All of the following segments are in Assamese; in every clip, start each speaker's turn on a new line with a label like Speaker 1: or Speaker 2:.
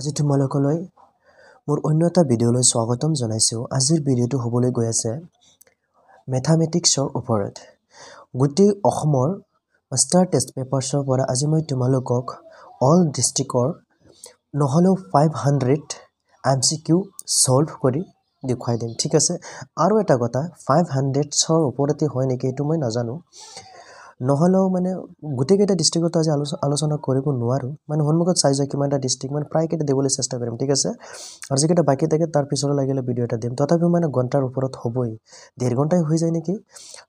Speaker 1: আজি তোমালোকলৈ মোৰ অন্য এটা ভিডিঅ'লৈ স্বাগতম জনাইছোঁ আজিৰ ভিডিঅ'টো হ'বলৈ গৈ আছে মেথামেটিক্সৰ ওপৰত গোটেই অসমৰ মাষ্টাৰ টেষ্ট পেপাৰ্ছৰ পৰা আজি মই তোমালোকক অল ডিষ্ট্ৰিক্টৰ নহ'লেও five hundred M C Q solve কৰি দেখুৱাই দিম ঠিক আছে আৰু এটা কথা ফাইভ হাণ্ড্ৰেডছৰ ওপৰতে হয় নেকি এইটো মই নাজানো নহ'লেও মানে গোটেইকেইটা ডিষ্ট্ৰিক্টতো আজি আলোচ আলোচনা কৰিব নোৱাৰোঁ মানে সন্মুখত চাই যোৱা কিমান এটা ডিষ্ট্ৰিক্ট মানে প্ৰায়কেইটা দিবলৈ চেষ্টা কৰিম ঠিক আছে আৰু যিকেইটা বাকী থাকে তাৰ পিছলৈ লাগিলে ভিডিঅ' এটা দিম তথাপিও মানে ঘণ্টাৰ ওপৰত হ'বই ডেৰ ঘণ্টাই হৈ যায় নেকি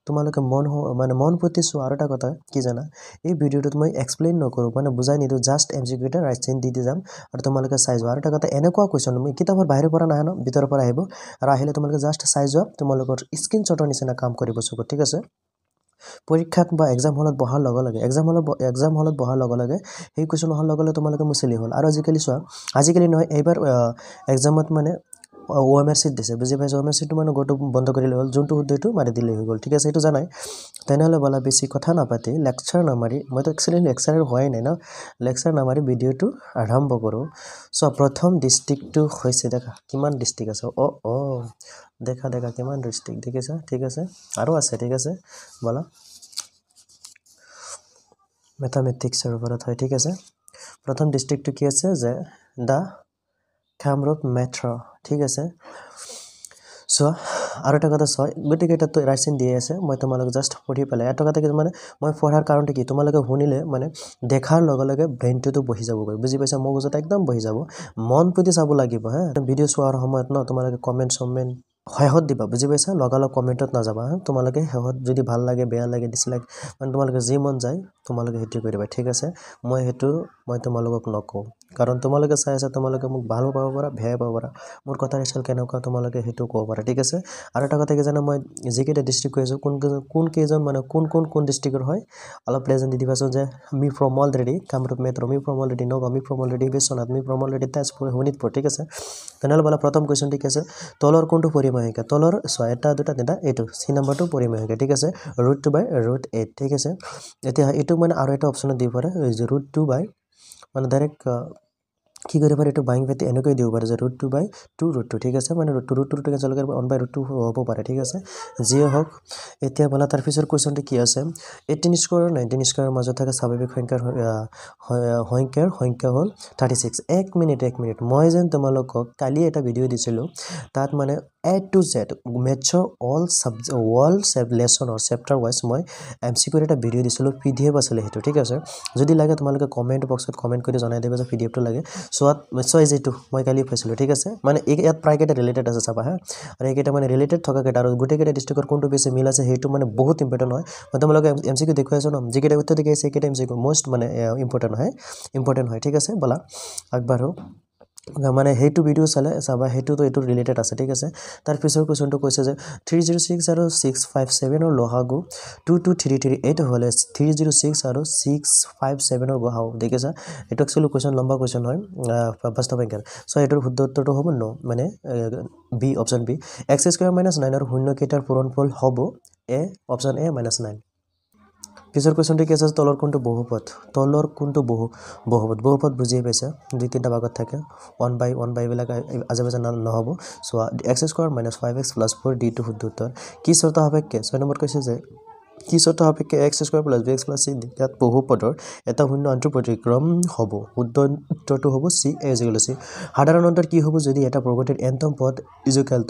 Speaker 1: তোমালোকে মন মানে মন পুতিছোঁ আৰু এটা কথা কি জানা এই ভিডিঅ'টোত মই এক্সপ্লেইন নকৰোঁ মানে বুজাই নিদিওঁ জাষ্ট এম জি কেইটা ৰাইট চেইন দি দি যাম আৰু তোমালোকে চাই যোৱা আৰু এটা কথা এনেকুৱা কুৱেশ্যন মই কিতাপৰ বাহিৰৰ পৰা নাহে ন ভিতৰৰ পৰা আহিব আৰু আহিলে তোমালোকে জাষ্ট চাই যোৱা তোমালোকৰ স্ক্ৰীণশ্বটৰ নিচিনা কাম কৰিব চকু ঠিক আছে পৰীক্ষাত বা এক্সাম হলত বহাৰ লগে লগে এক্সাম হলত এক্সাম হলত বহাৰ লগে লগে সেই কুৱেশ্যন অহাৰ লগে লগে তোমালোকে মোৰ চেলি হ'ল আৰু আজিকালি চোৱা আজিকালি নহয় এইবাৰ এক্সামত মানে অ' এম আৰ চিত দিছে বুজি পাইছোঁ অ' এম আৰ চিটো মানে গোটটো বন্ধ কৰি লৈ গ'ল যোনটো হুদ্দৈটো মাৰি দিলেই হৈ গ'ল ঠিক আছে সেইটো জানাই তেনেহ'লে বোলা বেছি কথা নাপাতি লেকচাৰ নামাৰি মইতো একচুৱেলি লেকচাৰ হোৱাই নাই ন লেকচাৰ নামাৰি ভিডিঅ'টো আৰম্ভ কৰোঁ চ' প্ৰথম ডিষ্ট্ৰিক্টটো হৈছে দেখা কিমান ডিষ্ট্ৰিক্ট আছে অ' অ' দেখা দেখা কিমান ডিষ্ট্ৰিক্ট ঠিক আছে ঠিক আছে আৰু আছে ঠিক আছে বোলা মেথামেটিক্সৰ ওপৰত হয় ঠিক আছে প্ৰথম ডিষ্ট্ৰিক্টটো কি আছে যে দ্য কামৰূপ মেট্ৰ' ঠিক আছে চোৱা আৰু এটা কথা চোৱা গোটেইকেইটাতো ৰাইচিন দিয়ে আছে মই তোমালোকে জাষ্ট সুধি পেলাই এটা কথা কি মানে মই পঢ়াৰ কাৰণটো কি তোমালোকে শুনিলে মানে দেখাৰ লগে লগে ব্ৰেইনটোতো বহি যাবগৈ বুজি পাইছা মগজুত একদম বহি যাব মন প্ৰতি চাব লাগিব হে ভিডিঅ' চোৱাৰ সময়ত ন তোমালোকে কমেণ্ট চমেণ্ট শেহত দিবা বুজি পাইছা লগালগ কমেণ্টত নাযাবা হা তোমালোকে শেহত যদি ভাল লাগে বেয়া লাগে ডিছলাইক মানে তোমালোকে যি মন যায় তোমালোকে সেইটো দিবা ঠিক আছে মই সেইটো মই তোমালোকক নকওঁ কাৰণ তোমালোকে চাই আছা তোমালোকে মোক ভালো পাব পাৰা বেয়াই পাব পাৰা মোৰ কথা আছিল কেনেকুৱা তোমালোকে সেইটো ক'ব পাৰা ঠিক আছে আৰু এটা কথা কেইজনে মই যিকেইটা ডিষ্ট্ৰিক্ট কৈ আছোঁ কোনকেইজন কোনকেইজন মানে কোন কোন কোন ডিষ্ট্ৰিক্টৰ হয় অলপ প্লেজেণ্ট দি দিবাচোন যে me from already Kamrup Metro' me from already Nagaon me from already Biswanath me from already Tezpur Sonitpur ঠিক আছে তেনেহ'লে বোলে প্ৰথম কুৱেশ্যন ঠিক আছে তলৰ কোনটো পৰিমাহিকা তলৰ ছয় এটা দুটা তিনিটা এইটো চি নম্বৰটো পৰিমাহিকা ঠিক আছে root two by root eight ঠিক আছে এতিয়া এইটো এইটো মানে আৰু এটা অপশ্যনত দিব পাৰে যে ৰুট টু বাই মানে ডাইৰেক্ট কি কৰিব পাৰে এইটো বাইং ভেটি এনেকৈ দিব পাৰে যে root two by two root two ঠিক আছে মানে ৰুট টু ৰুট টু ঠিক আছে ওৱান বাই ৰুট টু হ'ব পাৰে ঠিক আছে যিয়ে হওক এতিয়া বোলা তাৰ কুৱেশ্যনটো কি আছে এইটিন স্কোৱাৰ আৰু নাইণ্টিন স্কুৱাৰৰ মাজত থকা স্বাভাৱিক সংখ্যাৰ সংখ্যাৰ সংখ্যা হ'ল থাৰ্টি ছিক্স এক মিনিট এক মিনিট মই যেন তোমালোকক কালি এটা ভিডিঅ' দিছিলোঁ তাত মানে এ টু জেড মেথছৰ all subject all lesson or' chapter wise মই এম চি কুইৰ এটা ভিডিঅ' দিছিলোঁ পি ডি এফ আছিলে সেইটো ঠিক আছে যদি লাগে তোমালোকে কমেণ্ট বক্সত কমেণ্ট কৰি জনাই দিবা যে পি ডি এফটো লাগে চোৱাত চোৱাই যিটো মই কালি পাইছিলোঁ ঠিক আছে মানে এই ইয়াত প্ৰায়কেইটা ৰিলেটেড আছে চাবা হা আৰু এইকেইটা মানে ৰিলেটেড থকাকেইটা আৰু গোটেইকেইটা ডিষ্ট্ৰিক্টত কোনটো বেছি মিল আছে সেইটো মানে বহুত ইম্পৰ্টেণ্ট হয় মই তোমালোকে এম চি কিউ দেখুৱাই আছোঁ ন যিকেইটা উত্তৰ দেখি আছে সেইকেইটা এম চি কিউ মষ্ট মানে ইম্পৰ্টেণ্ট হয় ইম্পৰ্টেণ্ট হয় ঠিক আছে ব'লা আগবাঢ়ো মানে সেইটো ভিডিঅ' চালে চাবা সেইটোতো এইটো ৰিলেটেড আছে ঠিক আছে তাৰ পিছৰ কুৱেশ্যনটো কৈছে যে থ্ৰী জিৰ' ছিক্স আৰু ছিক্স ফাইভ ছেভেনৰ লহাগু two two three three eight হ'লে থ্ৰী জিৰ' ছিক্স আৰু ছিক্স ফাইভ ছেভেনৰ গহাও দেখিছা এইটো একচুৱেলি কুৱেশ্যন লম্বা কুৱেশ্যন হয় বাস্তৱ সংখ্যাৰ চ' এইটোৰ শুদ্ধ উত্তৰটো হ'ব ন মানে B option B X square minus নাইনৰ শূন্য কেইটাৰ পূৰণ ফল হ'ব A option A minus nine পিছৰ কুৱেশ্যনটো কি আছে তলৰ কোনটো বহুপথ তলৰ কোনটো বহু বহুপথ বহুপথ বুজিয়ে পাইছে দুই তিনিটা ভাগত থাকে ওৱান বাই ওৱান বাই বাইবিলাক আজে বাজে নহ'ব so' X square minus five x plus four D two শুদ্ধ উত্তৰ কি চৰ্ত সাপেক্ষে ছয় নম্বৰত কৈছে যে কি চৰ্ত সাপেক্ষে X square plus B x plus C তাত বহু পদৰ এটা শূন্য আনটো প্ৰতিক্ৰম হ'ব শুদ্ধ উত্তৰটো হ'ব চি এজ চি সাধাৰণ অন্তৰ কি হ'ব যদি এটা প্ৰগতিৰ এনতম পদ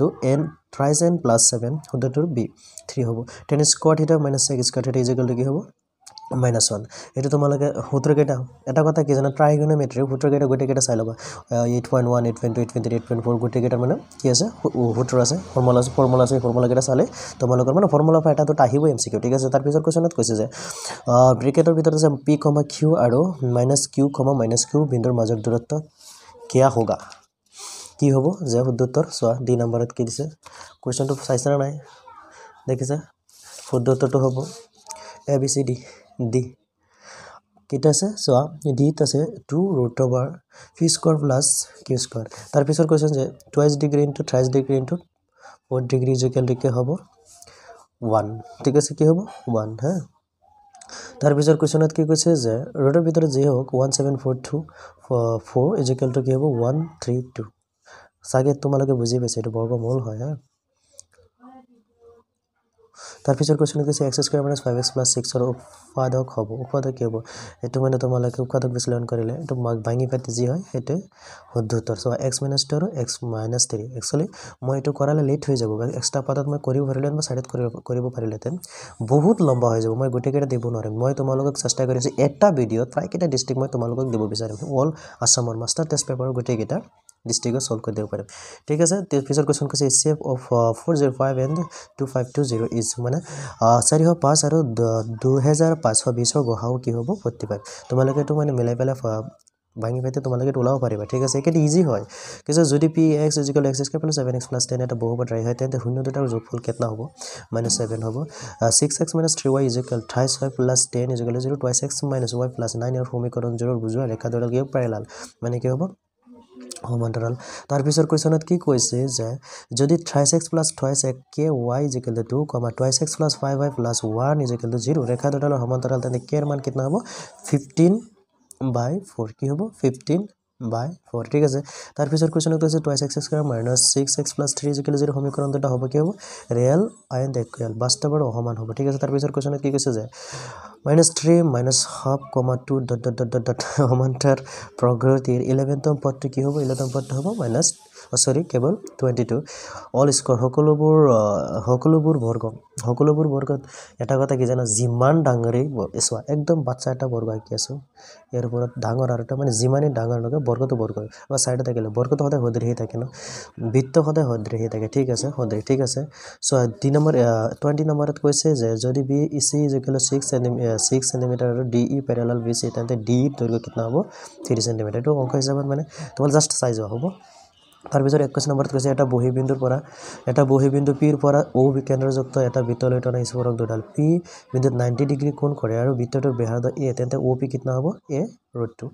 Speaker 1: two N thrice N plus seven শুদ্ধটোৰ বি থ্ৰী হ'ব টেন স্কোৱাৰ থিটাৰ মাইনাছ চেক স্কুৱাৰ থিটাৰ ইজুকেলটো কি হ'ব মাইনাছ ওৱান এইটো তোমালোকে সূত্ৰকেইটা এটা কথা কি জানা ট্ৰাইগনোমেট্ৰিৰ সূত্ৰকেইটা গোটেইকেইটা চাই ল'বা eight point one eight point two eight point eight point four গোটেইকেইটাৰ মানে কি আছে সূত্ৰ আছে ফৰ্মুলা আছে ফৰ্মুলা আছে সেই ফৰ্মুলাকেইটা চালে তোমালোকৰ মানে ফৰ্মুলা পৰা এটা দুটা আহিবই এম চি কিউ ঠিক আছে তাৰপিছত কুৱেশ্যনত কৈছে যে ক্ৰিকেটৰ ভিতৰত আছে পি কমা কিউ আৰু minus Q comma minus Q বিন্দুৰ মাজৰ দূৰত্ব কিয়া হোগা কি হ'ব যে শুদ্ধ উত্তৰ চোৱা দুই নম্বৰত কি দিছে কুৱেশ্যনটো চাইছে নে নাই দেখিছা শুদ্ধ উত্তৰটো হ'ব A B C D D কেইটা আছে চোৱা ডিত আছে two root over P square plus Q square তাৰপিছত কৈছে যে twelve degree into thrice degree into four degree জুকেলৈকে হ'ব ওৱান ঠিক আছে কি হ'ব ওৱান হা তাৰপিছত কুৱেশ্যনত কি কৈছে যে ৰ'দৰ ভিতৰত যি হওক one seven four two four ইজিকেলটো কি হ'ব ওৱান থ্ৰী টু চাগে তোমালোকে বুজি পাইছে এইটো বৰ্গমূল হয় হা তাৰ পিছৰ কুৱেশ্যনটো কৈছে X square minus five x plus ছিক্সৰ উৎপাদক হ'ব উৎপাদক কি হ'ব এইটো মানে তোমালোকে উৎপাদক বিশ্লেষণ কৰিলে এইটো ভাঙি পাতি যি হয় সেইটোৱে শুদ্ধ উত্তৰ চ' এক্স মাইনাছ টু আৰু এক্স মাইনাছ থ্ৰী একচুৱেলি মই এইটো কৰালে লেট হৈ যাব এক্সট্ৰা পাতত মই কৰিব পাৰিলোহেঁতেন বা ছাইডত কৰিব কৰিব পাৰিলেহেঁতেন বহুত লম্বা হৈ যাব মই গোটেইকেইটা দিব নোৱাৰিম মই তোমালোকক চেষ্টা কৰিছোঁ এটা ভিডিঅ'ত প্ৰায়কেইটা ডিষ্ট্ৰিক্ট মই তোমালোকক দিব বিচাৰিম অল আছামৰ মাষ্টাৰ টেষ্ট পেপাৰৰ গোটেইকেইটা ডিষ্ট্ৰিকে চল্ভ কৰি দিব পাৰিম ঠিক আছে পিছত কুৱেশ্যন কৈছে H C F of four zero' five and two five two zero' is মানে uh, চাৰিশ পাঁচ আৰু দুহেজাৰ পাঁচশ বিছৰ গঢ়াও কি হ'ব ফৰ্টি ফাইভ তোমালোকে এইটো মানে মিলাই পেলাই ভাঙি ভাইটি তোমালোকে ওলাব পাৰিবা ঠিক আছে এইকেইটা ইজি হয় কিছু যদি P X is equal X square plus seven X plus ten এটা বহুত ড্ৰাই হয় তেন্তে শূন্য দুটাৰ যোগফল কেতনা হ'ব মাইনাছ ছেভেন হ'ব six X minus three Y equal thrice Y plus ten equal zero' twice x minus Y plus nine আৰু সমীকৰণ জিৰ' বুজোৱা ৰেখাডাল কি পাৰিলাল মানে কি হ'ব সমান্তৰাল তাৰপিছৰ কুৱেশ্যনত কি কৈছে যে যদি থ্ৰাইচ এক্স প্লাছ থ্ৰাইচ এক কে y is equal to comma twice x plus five y plus one is equal to zero' ৰেখা দুডালৰ সমান্তৰাল তেন্তে কেৰ মান কেতিয়া হ'ব ফিফটিন বাই ফ'ৰ কি হ'ব ফিফটিন বাই ফ'ৰ ঠিক আছে তাৰপিছত কুৱেশ্যন এটা হৈছে twice x square minus six x plus three জিকিলে যিটো সমীকৰণ দুটা হ'ব কি হ'ব ৰিয়েল এণ্ড একুৱেল বাস্তৱৰ অসমান হ'ব ঠিক আছে তাৰপিছত কুৱেশ্যনত কি কৈছে যে minus three minus half comma two dot dot dot dot dot সমান্তৰ প্ৰগতিৰ ইলেভেনতম পদটো কি হ'ব ইলেভেন পদটো হ'ব মাইনাছ সৰি কেৱল টুৱেণ্টি টু অল স্কোৰ সকলোবোৰ সকলোবোৰ বৰ্গ সকলোবোৰ বৰ্গত এটা কথা কি জানা যিমান ডাঙৰেই চোৱা একদম বাচ্চা এটা বৰ্গ আঁকি আছোঁ ইয়াৰ ওপৰত ডাঙৰ আৰু এটা মানে যিমানেই ডাঙৰ নহয় বৰ্গটো বৰ্গ বা চাইডে থাকিলে বৰ্গটো সদায় সদৃহী থাকে ন বৃত্ত সদায় সদৃহী থাকে ঠিক আছে সদৃহী ঠিক আছে চ' দুই নম্বৰ টুৱেণ্টি নম্বৰত কৈছে যে যদি বি ই চি যিকলে ছিক্স চেণ্টিমিটাৰ ছিক্স চেণ্টিমিটাৰ আৰু D E parallel B C তেন্তে ডি ইৰ e দৈৰ্ঘ্য কিমান হ'ব থ্ৰী চেণ্টিমিটাৰ এইটো অংক হিচাপত মানে তোমাৰ জাষ্ট চাইজ হ'ব তাৰপিছত একৈছ নম্বৰত কৈছে এটা বহীবিন্দুৰ পৰা এটা বহীবিন্দু পিৰ পৰা ঔ বিকেন্দ্ৰযুক্ত এটা বিত্তলৈ টনা স্ফৰক দুডাল পি বিন্দুত নাইণ্টি ডিগ্ৰী কোন কৰে আৰু বিত্তটোৰ বেহাৰ এ তেন্তে অ' পি কিতনা হ'ব এ ৰ'দটো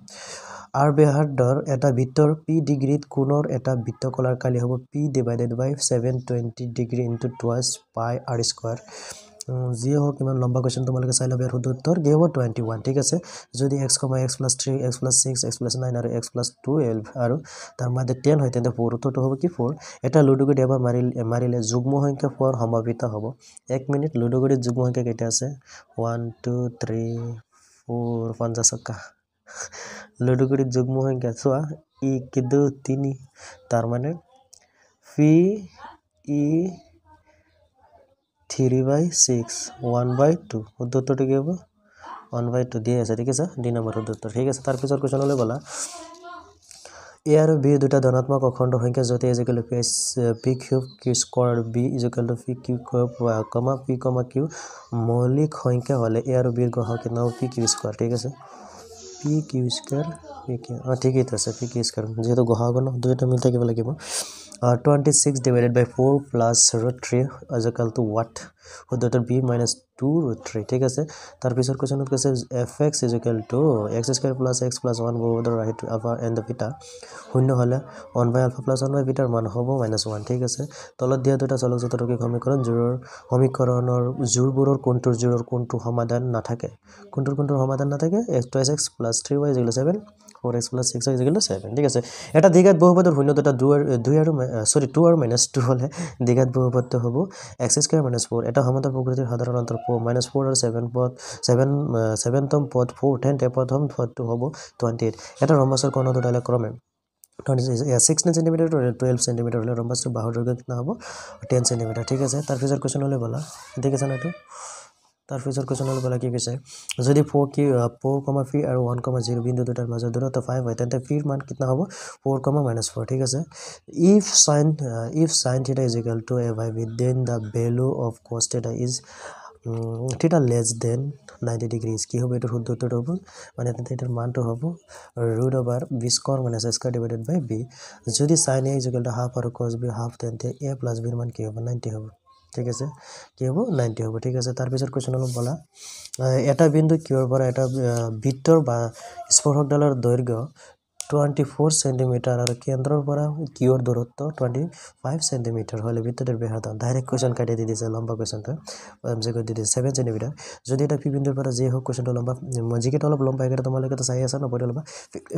Speaker 1: আৰ বেহাৰ দৰ এটা বিত্তৰ পি ডিগ্ৰীত কোণৰ এটা বিত্ত কলাৰ কালি হ'ব P divided by seven twenty degree into twelve pi r square যিয়ে হওক ইমান লম্বা কুৱেশ্যন তোমালোকে চাই ল'ব ইয়াৰ শুদ্ধ উত্তৰ দিব টুৱেণ্টি ওৱান ঠিক আছে যদি x comma x plus three x plus six x plus nine আৰু এক্স প্লাছ টুৱেলভ আৰু তাৰ মাজে টেন হয় তেন্তে ফ'ৰ উত্তৰটো হ'ব কি ফ'ৰ এটা লুডুগুটি এবাৰ মাৰিলে মাৰিলে যুগ্ম সংখ্যা পোৱাৰ সম্ভাৱিত হ'ব এক মিনিট লুডুগুটিত যুগ্ম সংখ্যা কেইটা আছে ওৱান টু থ্ৰী ফ'ৰ পঞ্চাছ লুডুগুটিত যুগ্ম সংখ্যা চোৱা ই কি দু তিনি তাৰমানে P E three by six one by two শুদ্ধ উত্তৰটো কি হ'ব ওৱান বাই টু দিয়ে আছে ঠিক আছে ডি নম্বৰ শুদ্ধ উত্তৰ ঠিক আছে তাৰপিছত কুৱেশ্যনলৈ গ'লা এ আৰু বি দুটা ধনাত্মক অখণ্ড সংখ্যা য'তে is equal to P P cube Q square আৰু B is equal to P Q comma P comma Q মৌলিক সংখ্যা হ'লে এ আৰু বিৰ গ্ৰহ কিন্তু পি কিউ স্কোৱাৰ ঠিক আছে P Q square P Q অঁ ঠিকেই আছে পি কিউ স্কোৱাৰ যিহেতু গ্ৰহ গণ দুয়োটা মিলি থাকিব লাগিব 26 divided by 4 plus root 3 is equal to what? Would that be minus 2 root 3? Take us there. Third question of fx is equal to x square plus x plus 1 go over the right alpha and the beta. When you hold 1 by alpha plus 1 by beta, one hobo minus 1. Take us there. Tolod the other solos of the rocky homicron, zero homicron or zurbur or contour zero contour homadan natake. Contour contour homadan natake is twice x plus 3 y is equal to 7. Four x plus six x গ'লে ছেভেন ঠিক আছে এটা দীঘাত বহুপদৰ শূন্য দুটা দুই আৰু দুই আৰু চৰি টু আৰু মাইনাছ টু হ'লে দীঘাত বহুপদটো হ'ব এক্স স্কুৱেৰ মাইনাছ ফ'ৰ এটা সমান্তৰ প্ৰকৃতিৰ সাধাৰণতে মাইনাছ ফ'ৰ আৰু ছেভেন পদ ছেভেন ছেভেনতম পদ ফ'ৰ টেন্থ প্ৰথম পদটো হ'ব টুৱেণ্টি এইট এটা ৰম্বাছৰ কৰ্ণ দুটালৈ ক্ৰমে twenty sixteen centimetre twelve centimetre হ'লে ৰম্বাছটো বাহুৰ দৈৰ্ঘ্য কিমান হ'ব টেন চেণ্টিমিটাৰ ঠিক আছে তাৰপিছত কুৱেশ্যন হ'লে বলা ঠিক আছে নাইটো তাৰপিছত কুৱেশ্যন হ'ল কি কৈছে যদি ফ'ৰ কি ফ'ৰ কমা ফ্ৰী আৰু ওৱান কমা জিৰ' বিন্দু দুটাৰ মাজত দূৰত্ব ফাইভ হয় তেন্তে ফ্ৰীৰ মান কিমান হ'ব ফ'ৰ কমা মাইনাচ ফ'ৰ ঠিক আছে if sine if sine theta is equal to a by with then the value of cos theta is theta less than ninety degrees কি হ'ব এইটোৰ শুদ্ধ উত্তৰটো হ'ব মানে এইটোৰ মানটো হ'ব ৰুড অভাৰ বিস্কৰ minus square divided by B যদি sine A is equal to half আৰু কছ বি হাফ তেন্তে এ প্লাছ বিৰ মান কি হ'ব নাইণ্টি হ'ব ঠিক আছে কি হ'ব নাইণ্টি হ'ব ঠিক আছে তাৰপিছত কুৱেশ্যন অলপ বলা এটা বিন্দু কিয়ৰ পৰা এটা বৃত্তৰ বা স্পৰ্শকডালৰ দৈৰ্ঘ্য টুৱেণ্টি ফ'ৰ চেণ্টিমিটাৰ আৰু কেন্দ্ৰৰ পৰা কিয়ৰ দূৰত্ব টুৱেণ্টি ফাইভ চেণ্টিমিটাৰ হ'লে বৃত্তটোৰ বৃহত ডাইৰেক্ট কুৱেশ্যন কাটি দি দিছে লম্বা কুৱেশ্যনটো এম জিকে দি দিছে ছেভেন চেণ্টিমিটাৰ যদি এটা পি বিন্দুৰ পৰা যি হওক কুৱেশ্যনটো লম্বা জিকেটো অলপ লম্বা সেইকাৰণে তোমালোকেতো চাই আছা নপৰে লম্বা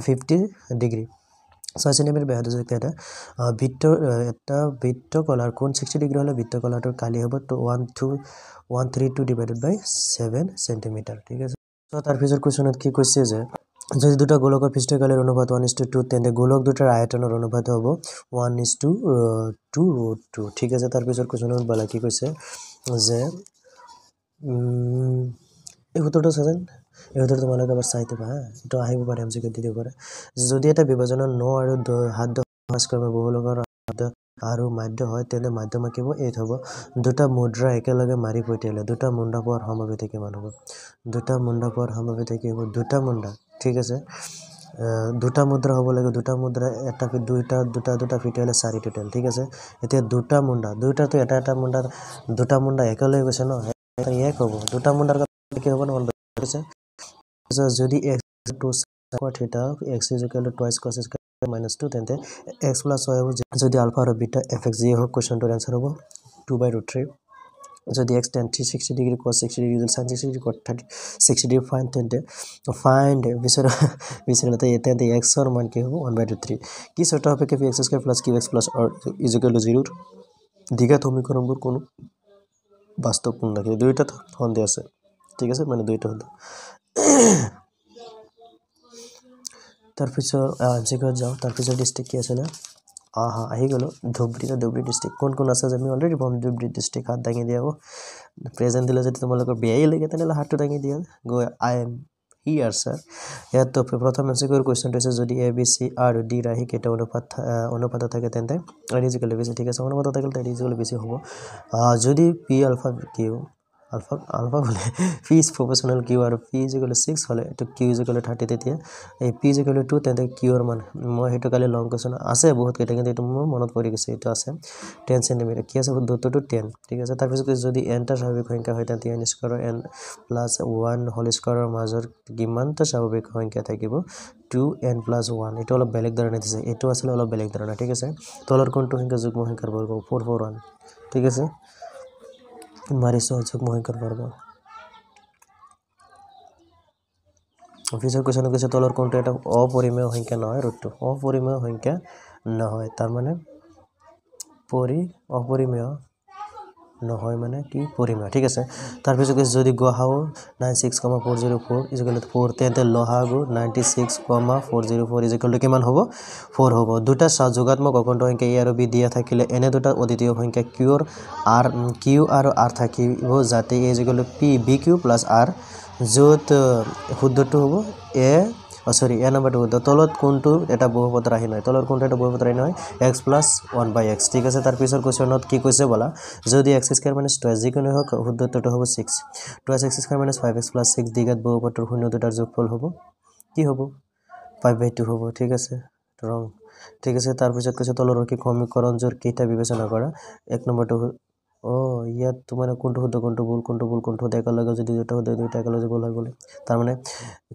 Speaker 1: ফিফটি ডিগ্ৰী ছয় চেণ্টিমিটাৰ বেহাত যে এটা বৃত্ত এটা বৃত্ত কলাৰ কোন ছিক্সটি ডিগ্ৰী হ'লে বৃত্ত কলাৰটোৰ কালি হ'ব two one two one three two divided by seven centimetre ঠিক আছে চ' তাৰপিছত কুৱেশ্যনত কি কৈছে যে যদি দুটা গোলকৰ পৃষ্ঠ কালিৰ অনুপাত ওৱান ইজ টু টু তেন্তে গোলক দুটাৰ আয়তনৰ অনুপাত হ'ব one is two two two ঠিক আছে তাৰপিছত কুৱেশ্যনত বালা কি কৈছে যে এই সোতৰটো চাজেন ইহঁতক তোমালোকে এবাৰ চাই হা তো আহিব পাৰে এম চি কিউ দিব পাৰে যদি এটা বিভাজনৰ ন আৰু সাত দহকৰ্ম বহু লগৰ আৰু মাধ্য হয় তেনে মাধ্যম আঁকিব এই থ'ব দুটা মুদ্ৰা একেলগে মাৰি পঠিয়ালে দুটা মুণ্ডা পোৱাৰ সম্ভাৱ্যতা কিমান হ'ব দুটা মুণ্ডা পোৱাৰ সম্ভাৱ্যতা কি হ'ব দুটা মুণ্ডা ঠিক আছে দুটা মুদ্ৰা হ'ব লাগে দুটা মুদ্ৰা এটা ফিট দুইটা দুটা দুটা ফিটিয়ালে চাৰি টুটেল ঠিক আছে এতিয়া দুটা মুণ্ডা দুইটাতো এটা এটা মুণ্ডা দুটা মুণ্ডা একেলগে গৈছে ন এক হ'ব দুটা মুণ্ডাৰ কথা কি হ'ব নহ'লে যদি x2 cos2theta of x = 2 cos2 - 2 then x + হবে যদি আলফা আর বিটা fx হয় क्वेश्चनটো অ্যানসার হবে 2/√3 যদি x 10 360° cos 60 sin 60 = 3 60 5 then to find বিসের বিসেরতে এটাতে x আর মান কে হবে 1/3 কি শর্ত হবে কি x2 + kx += 0 দ্বিঘাত সমীকরণগর কোন বাস্তব মূল থাকে দুটো ফল দে আছে ঠিক আছে মানে দুটো তাৰপিছত এম চি কিউত যাওঁ তাৰপিছত ডিষ্ট্ৰিক্ট কি আছিলে অঁ হা আহি গ'লোঁ ধুবুৰী ন ধুবুৰী ডিষ্ট্ৰিক্ট কোন কোন আছে যে আমি অলৰেডি পাম ধুবুৰী ডিষ্ট্ৰিক্ট হাত দাঙি দিয়া প্ৰেজেণ্ট দিলে যদি তোমালোকৰ বিয়াই লাগে তেনেহ'লে হাতটো দাঙি দিয়া গৈ I am here sir ইয়াততো প্ৰথম এম চি কিউৰ কুৱেশ্যনটো হৈছে যদি এ বি চি আৰু ডি ৰাহি কেইটা অনুপাত অনুপাত থাকে তেন্তে এডিজিকেলি বেছি ঠিক আছে অনুপাতত থাকিলে এডিজিকেলি বেছি হ'ব যদি P alpha Q alpha alpha বোলে পি ইজ প্ৰফেশ্যনেল কিউ আৰু পি ইজ গ'লে ছিক্স হ'লে এইটো কিউ ইজ গ'লে থাৰ্টি তেতিয়া এই পি ইজি গ'লে টু তেন্তে কিউৰ মানে মই সেইটো কালি লং কৈছোঁ আছে বহুত কেইটা কিন্তু এইটো মোৰ মনত পৰি গৈছে এইটো আছে টেন চেণ্টিমিটাৰ কি আছে দুটোটো টেন ঠিক আছে তাৰপিছত যদি এনটা স্বাভাৱিক সংখ্যা হয় তেন্তে এন স্কোৱাৰৰ এন প্লাছ ওৱান হোল স্কোৱাৰৰ মাজত কিমানটা স্বাভাৱিক সংখ্যা থাকিব টু এন প্লাছ ওৱান এইটো অলপ বেলেগ ধৰণে দিছে এইটো আছিলে অলপ বেলেগ ধৰণে ঠিক আছে তলৰ কোনটো সংখ্যা যুগ্ম সংখ্যাৰ বৰ্গ ফ'ৰ ফ'ৰ ওৱান ঠিক আছে তোমারে স্বাগত মহংকর বরবা অফিসার কোশ্চেনকেছ তলর কোন্টাটা অপরিময় সংখ্যা নয় √2 অপরিময় সংখ্যা নয় তার মানে পরি অপরিময় নহয় মানে কি কৰিম আৰু ঠিক আছে তাৰপিছত যদি গুৱাহাও nine six comma four zero' four is equal four তেন্তে লহাগু ninety six comma four zero' four is equal কিমান হ'ব ফ'ৰ হ'ব দুটা চা যোগাত্মক অকণ্ঠ সংখ্যা এ আৰু বি দিয়া থাকিলে এনে দুটা অদ্বিতীয় সংখ্যা কিউৰ আৰ কিউ আৰু আৰ থাকিব যাতে A is equal P B Q plus R য'ত শুদ্ধটো হ'ব এ সরি এ নাম্বারটি বলতে তলত কোনটো এটা বহুপদ রাহি নয় তলত কোনটো এটা বহুপদ রাহি নয় x plus one by x ঠিক আছে তারপর কোশ্চনত কি কৈছে বলা যদি এক্স স্কোয়ার মাইনাস টুয়েলভ যিকোনো হোক শুদ্ধ উত্তরটি হবো six twelve x square minus five x plus six দীঘাত বহুপদর শূন্য দুটার যোগফল হব কি হব ফাইভ বাই টু হব ঠিক আছে রং ঠিক আছে তারপর কৈছে তলৰ কি সমীকৰণ জোৰ কেইটা বিবেচনা কৰা এক নম্বৰটো অঁ ইয়াত তোমাৰ কোনটো শুদ্ধ কোনটো ভুল কোনটো ভুল কোনটো শুদ্ধ একেলগে যদি দুটা শুদ্ধ দুটা একেলগে ভুল হয় বুলি তাৰমানে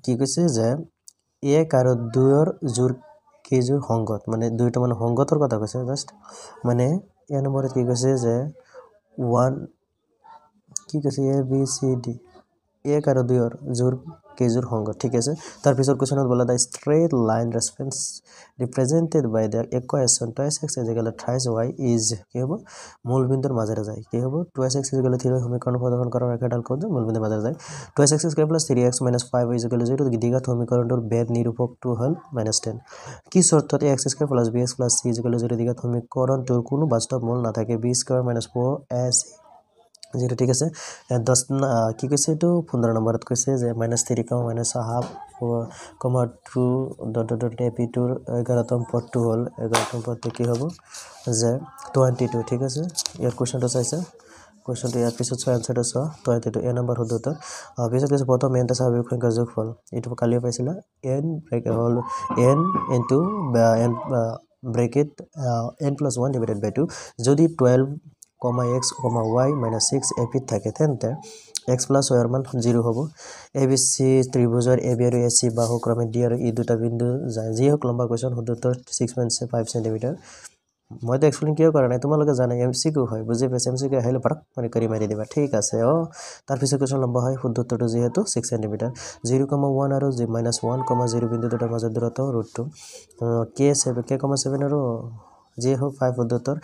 Speaker 1: কি কৈছে যে এক আৰু দুয়ৰ জোৰ কেইযোৰ সংগত মানে দুয়োটা মানে সংগতৰ কথা কৈছে জাষ্ট মানে এই নম্বৰত কি কৈছে যে ওৱান কি কৈছে এ বি চি ডি এক আৰু দুয়ৰ জোৰ কেইযোৰ সংগ ঠিক আছে তাৰপিছত কুৱেশ্যনত বোলে দা ষ্ট্ৰেট লাইন ৰেচপেঞ্চ represented by the equation twice x এজ গেলে থ্ৰাইছ ৱাই ইজ কি হ'ব মূলবিন্দুৰ মাজেৰে যায় কি হ'ব টুৱেছ এক্স এজ গেলে থ্ৰী সমীকৰণ প্ৰদৰ্শন কৰাৰ একেডাল কওঁ যে মূলবিন্দুৰ মাজেৰে যায় টুৱেছ এক্স এজ গেলে plus three x minus five is গেলে যিটো দীঘাত সমীকৰণটোৰ বেদ নিৰূপকটো হ'ল মাইনাছ টেন কি চৰ্তত x x K plus B x plus C is গেলে যিটো দীঘাত সমীকৰণটোৰ কোনো বাস্তৱ মূল নাথাকে B square minus four A C zero' ঠিক আছে দহ কি কৈছে এইটো পোন্ধৰ নম্বৰত কৈছে যে minus three comma minus half comma two dot dot A P টুৰ এঘাৰতম পদটো হ'ল এঘাৰতম পদটো কি হ'ব যে টুৱেণ্টি টু ঠিক আছে ইয়াত কুৱেশ্যনটো চাইছে কুৱেশ্যনটো ইয়াৰ পিছত চোৱা এনচাৰটো চোৱা টুৱেণ্টি টু এ নম্বৰ সোধোঁতৰ পিছত কৈছে প্ৰথম এন এটা স্বাভাৱিক সংখ্যা যোগ ফল এইটো কালিয়ে পাইছিলে এন হ'ল N N two N bracket N plus one divided by two যদি twelve comma x comma Y minus six A পিত থাকে তেন্তে এক্স প্লাছ ৱাইৰ মান জিৰ' হ'ব এ বি চি ত্ৰিভুজৰ এ বি আৰু এ চি বাহুক্ৰমে ডি আৰু ই দুটা বিন্দু যায় যি হওক লম্বা কুৱেশ্যন সোধো তই ছিক্স পইণ্ট ফাইভ চেণ্টিমিটাৰ মইতো এক্সপ্লেইন কিয় কৰা নাই তোমালোকে জানা এম চি কিউ হয় বুজি পাইছা এম চি কিউ আহিলে ভাৰত মানে কৰি মাৰি দিবা ঠিক আছে অঁ তাৰপিছত কুৱেশ্যন লম্বা হয় শুদ্ধ উত্তৰটো যিহেতু six centimetre zero' comma one আৰু জি মাইনাছ ওৱান কমা জিৰ' বিন্দু দুটাৰ মাজত দূৰত্ব ৰুটটো কে চেভেন কে কমা চেভেন আৰু যিয়ে হওক ফাইভ শুদ্ধ উত্তৰ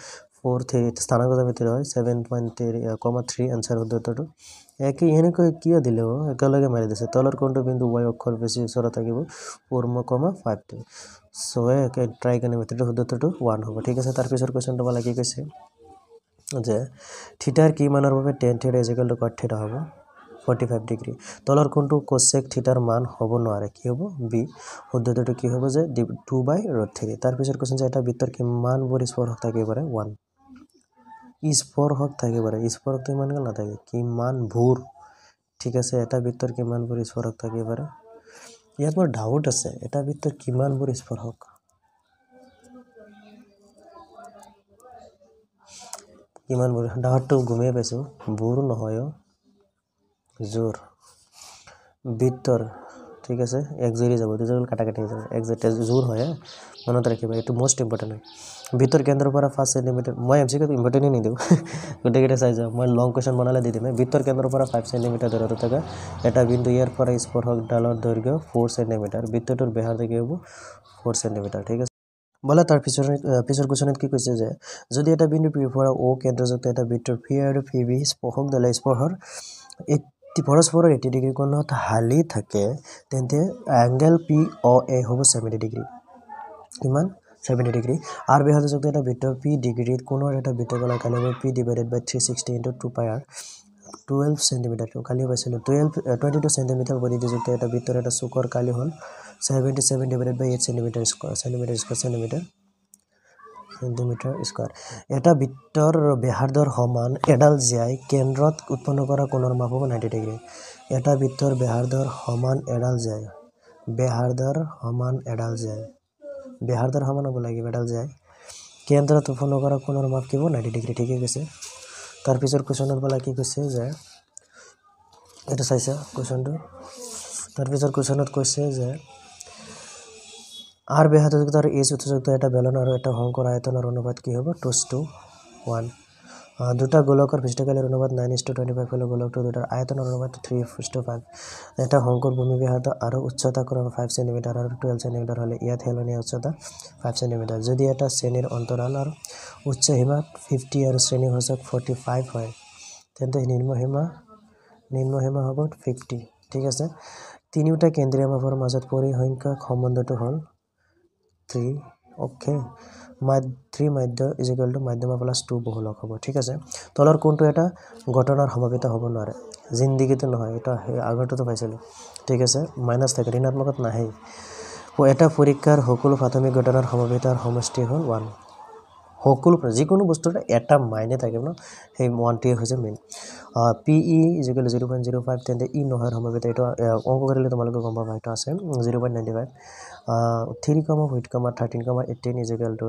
Speaker 1: ফোৰ্থ এইট স্থানগত ভিতৰত হয় seven point comma three answer হ'ব উত্তৰটো একে এনেকৈ কিয় দিলে হ'ব একেলগে মাৰি দিছে তলৰ কোনটো বিন্দু ৱাই অক্ষৰ বেছি ওচৰত থাকিব ফ'ৰ কমা ফাইভ টু ছয়ে একে ট্ৰাই কেনে মেথডটো সুদ্ৰটো ওৱান হ'ব ঠিক আছে তাৰপিছৰ কুৱেশ্যন তোমাৰ লাগি কৈছে যে থিটাৰ কি মানৰ বাবে টেন থিটাৰ এজিকেল টু কট থিটাৰ হ'ব ফৰ্টি ফাইভ ডিগ্ৰী তলৰ কোনটো কচেক থিটাৰ মান হ'ব নোৱাৰে কি হ'ব বি সুদ্ৰটো কি হ'ব যে টু বাই ৰ'দ থ্ৰী তাৰপিছৰ কুৱেশ্যন যে এটা বৃত্তৰ কিমানবোৰ স্পৰ্শক থাকিব পাৰে ওৱান স্পৰ্শক থাকিব পাৰে স্পৰ্শটো ইমানকৈ নাথাকে কিমান ভূৰ ঠিক আছে এটা বৃত্তৰ কিমানবোৰ স্পৰ্শক থাকিব পাৰে ইয়াত মোৰ ডাউট আছে এটা বৃত্তৰ কিমানবোৰ স্পৰ্শক কিমানবোৰ ডাউটটো গমেই পাইছোঁ ভূৰ নহয় জোৰ বৃত্তৰ ঠিক আছে এক জৰি যাব দুজনী কাটা কাটি যাব এক জোৰ হয় মনত ৰাখিব এইটো মষ্ট ইম্পৰ্টেণ্ট হয় ভিতৰ কেন্দ্ৰৰ পৰা ফাৰ্ষ্ট চেণ্টিমিটাৰ মই এম চি কে ইনভাৰ্টেনে নিদিওঁ গোটেইকেইটা চাই যাওঁ মই লং কুৱেশ্যন বনালে দি দিম ভিতৰ কেন্দ্ৰৰ পৰা ফাইভ চেণ্টিমিটাৰ দূৰত থাকে এটা বিন্দু ইয়াৰ পৰা স্পৰ হওক ডালৰ দৈৰ্ঘ্য ফ'ৰ চেণ্টিমিটাৰ ভিতৰটোৰ বেহাৰ থাকি হ'ব ফ'ৰ চেণ্টিমিটাৰ ঠিক আছে বোলে তাৰ পিছৰ পিছৰ কুৱেশ্যনত কি কৈছে যে যদি এটা বিন্দু পিৰ পৰা অ' কেন্দ্ৰযুক্ত এটা বিন্দুৰ ফি আৰু ফি বি স্পৰ্শক দলে স্পৰ্শৰ এইটি পৰস্পৰৰ এইটি ডিগ্ৰী কোণত হালি থাকে তেন্তে এংগেল পি অ' এ হ'ব চেভেণ্টি ডিগ্ৰী কিমান ছেভেণ্টি ডিগ্ৰী আৰু বিহাৰ যোগ এটা বৃত্ত পি ডিগ্ৰীত কোণৰ এটা বৃত্ত কলা কালি হ'ব P divided by three sixty into two pi r twelve চেণ্টিমিটাৰটো কালি পাইছিলোঁ টুৱেল্ভ টুৱেণ্টি টু চেণ্টিমিটাৰ বডিটো যোগ এটা বৃত্তৰ এটা চুকৰ কালি হ'ল seventy seven divided by eight centimetre square centimetre square centimetre centimetre square এটা বৃত্তৰ বেহাৰদৰ সমান এডাল জিয়াই কেন্দ্ৰত উৎপন্ন কৰা কোণৰ মাপ হ'ব নাইণ্টি ডিগ্ৰী এটা বৃত্তৰ বেহাৰদৰ সমান এডাল জিয়াই বেহাৰদৰ সমান এডাল জিয়াই বেহাৰ দৰ সমান হ'ব লাগিব এডাল জীয়াই কেন্দ্ৰ তুফল লগৰ কোণৰ মাপ কিব নাইটি ডিগ্ৰী ঠিকেই কৈছে তাৰপিছত কুৱেশ্যনত বোলা কি কৈছে যে এইটো চাইছা কুৱেশ্যনটো তাৰপিছত কুৱেশ্যনত কৈছে যে আৰ বিহাৰ যুক্ত আৰু এটা বেলন আৰু এটা শংকৰ আয়তনৰ অনুবাদ কি হ'ব টুছ টু ওৱান দুটা গোলকৰ ফিজিকেলৰ অনুবাদ nine inch two twenty five হ'লে গোলকটো দুটাৰ আয়তনৰ অনুবাদ থ্ৰী ইঞ্চ টু ফাইভ এটা শংকৰ ভূমি বিহাত আৰু উচ্চতা ক্ৰমে ফাইভ চেণ্টিমিটাৰ আৰু টুৱেল্ভ চেণ্টিমিটাৰ হ'লে ইয়াত হেলনীয়া উচ্চতা ফাইভ চেণ্টিমিটাৰ যদি এটা শ্ৰেণীৰ অন্তৰাল আৰু উচ্চ উচ্চসীমা ফিফটি আৰু শ্ৰেণী সূচক ফৰ্টি ফাইভ হয় তেন্তে নিম্নসীমা নিম্নসীমা হ'ব ফিফটি ঠিক আছে তিনিওটা কেন্দ্ৰীয় মাপৰ মাজত পৰিসংখ্যক সম্বন্ধটো হ'ল থ্ৰী অ'কে থ্ৰী মাধ্য ইজিকেল টু মাধ্যমা প্লাছ টু বহুলক হ'ব ঠিক আছে তলৰ কোনটো এটা ঘটনাৰ সমাপিত হ'ব নোৱাৰে জিন্দগীটো নহয় এটা আগতেতো পাইছিলোঁ ঠিক আছে মাইনাছ থাকে ঋণাত্মকত নাহেই এটা পৰীক্ষাৰ সকলো প্ৰাথমিক ঘটনাৰ সমাপিতাৰ সমষ্টি হ'ল ওৱান সকলো যিকোনো বস্তুৰে এটা মাইনে থাকিব ন সেই ৱানটোৱে হৈছে main P E is equal zero' point zero' five তেন্তে ই e নহয় সমাপিত এইটো অংক কৰিলে তোমালোকে গম পাবা এইটো আছে zero' point ninety five three comma হুইট comma thirteen comma eighteen is equal to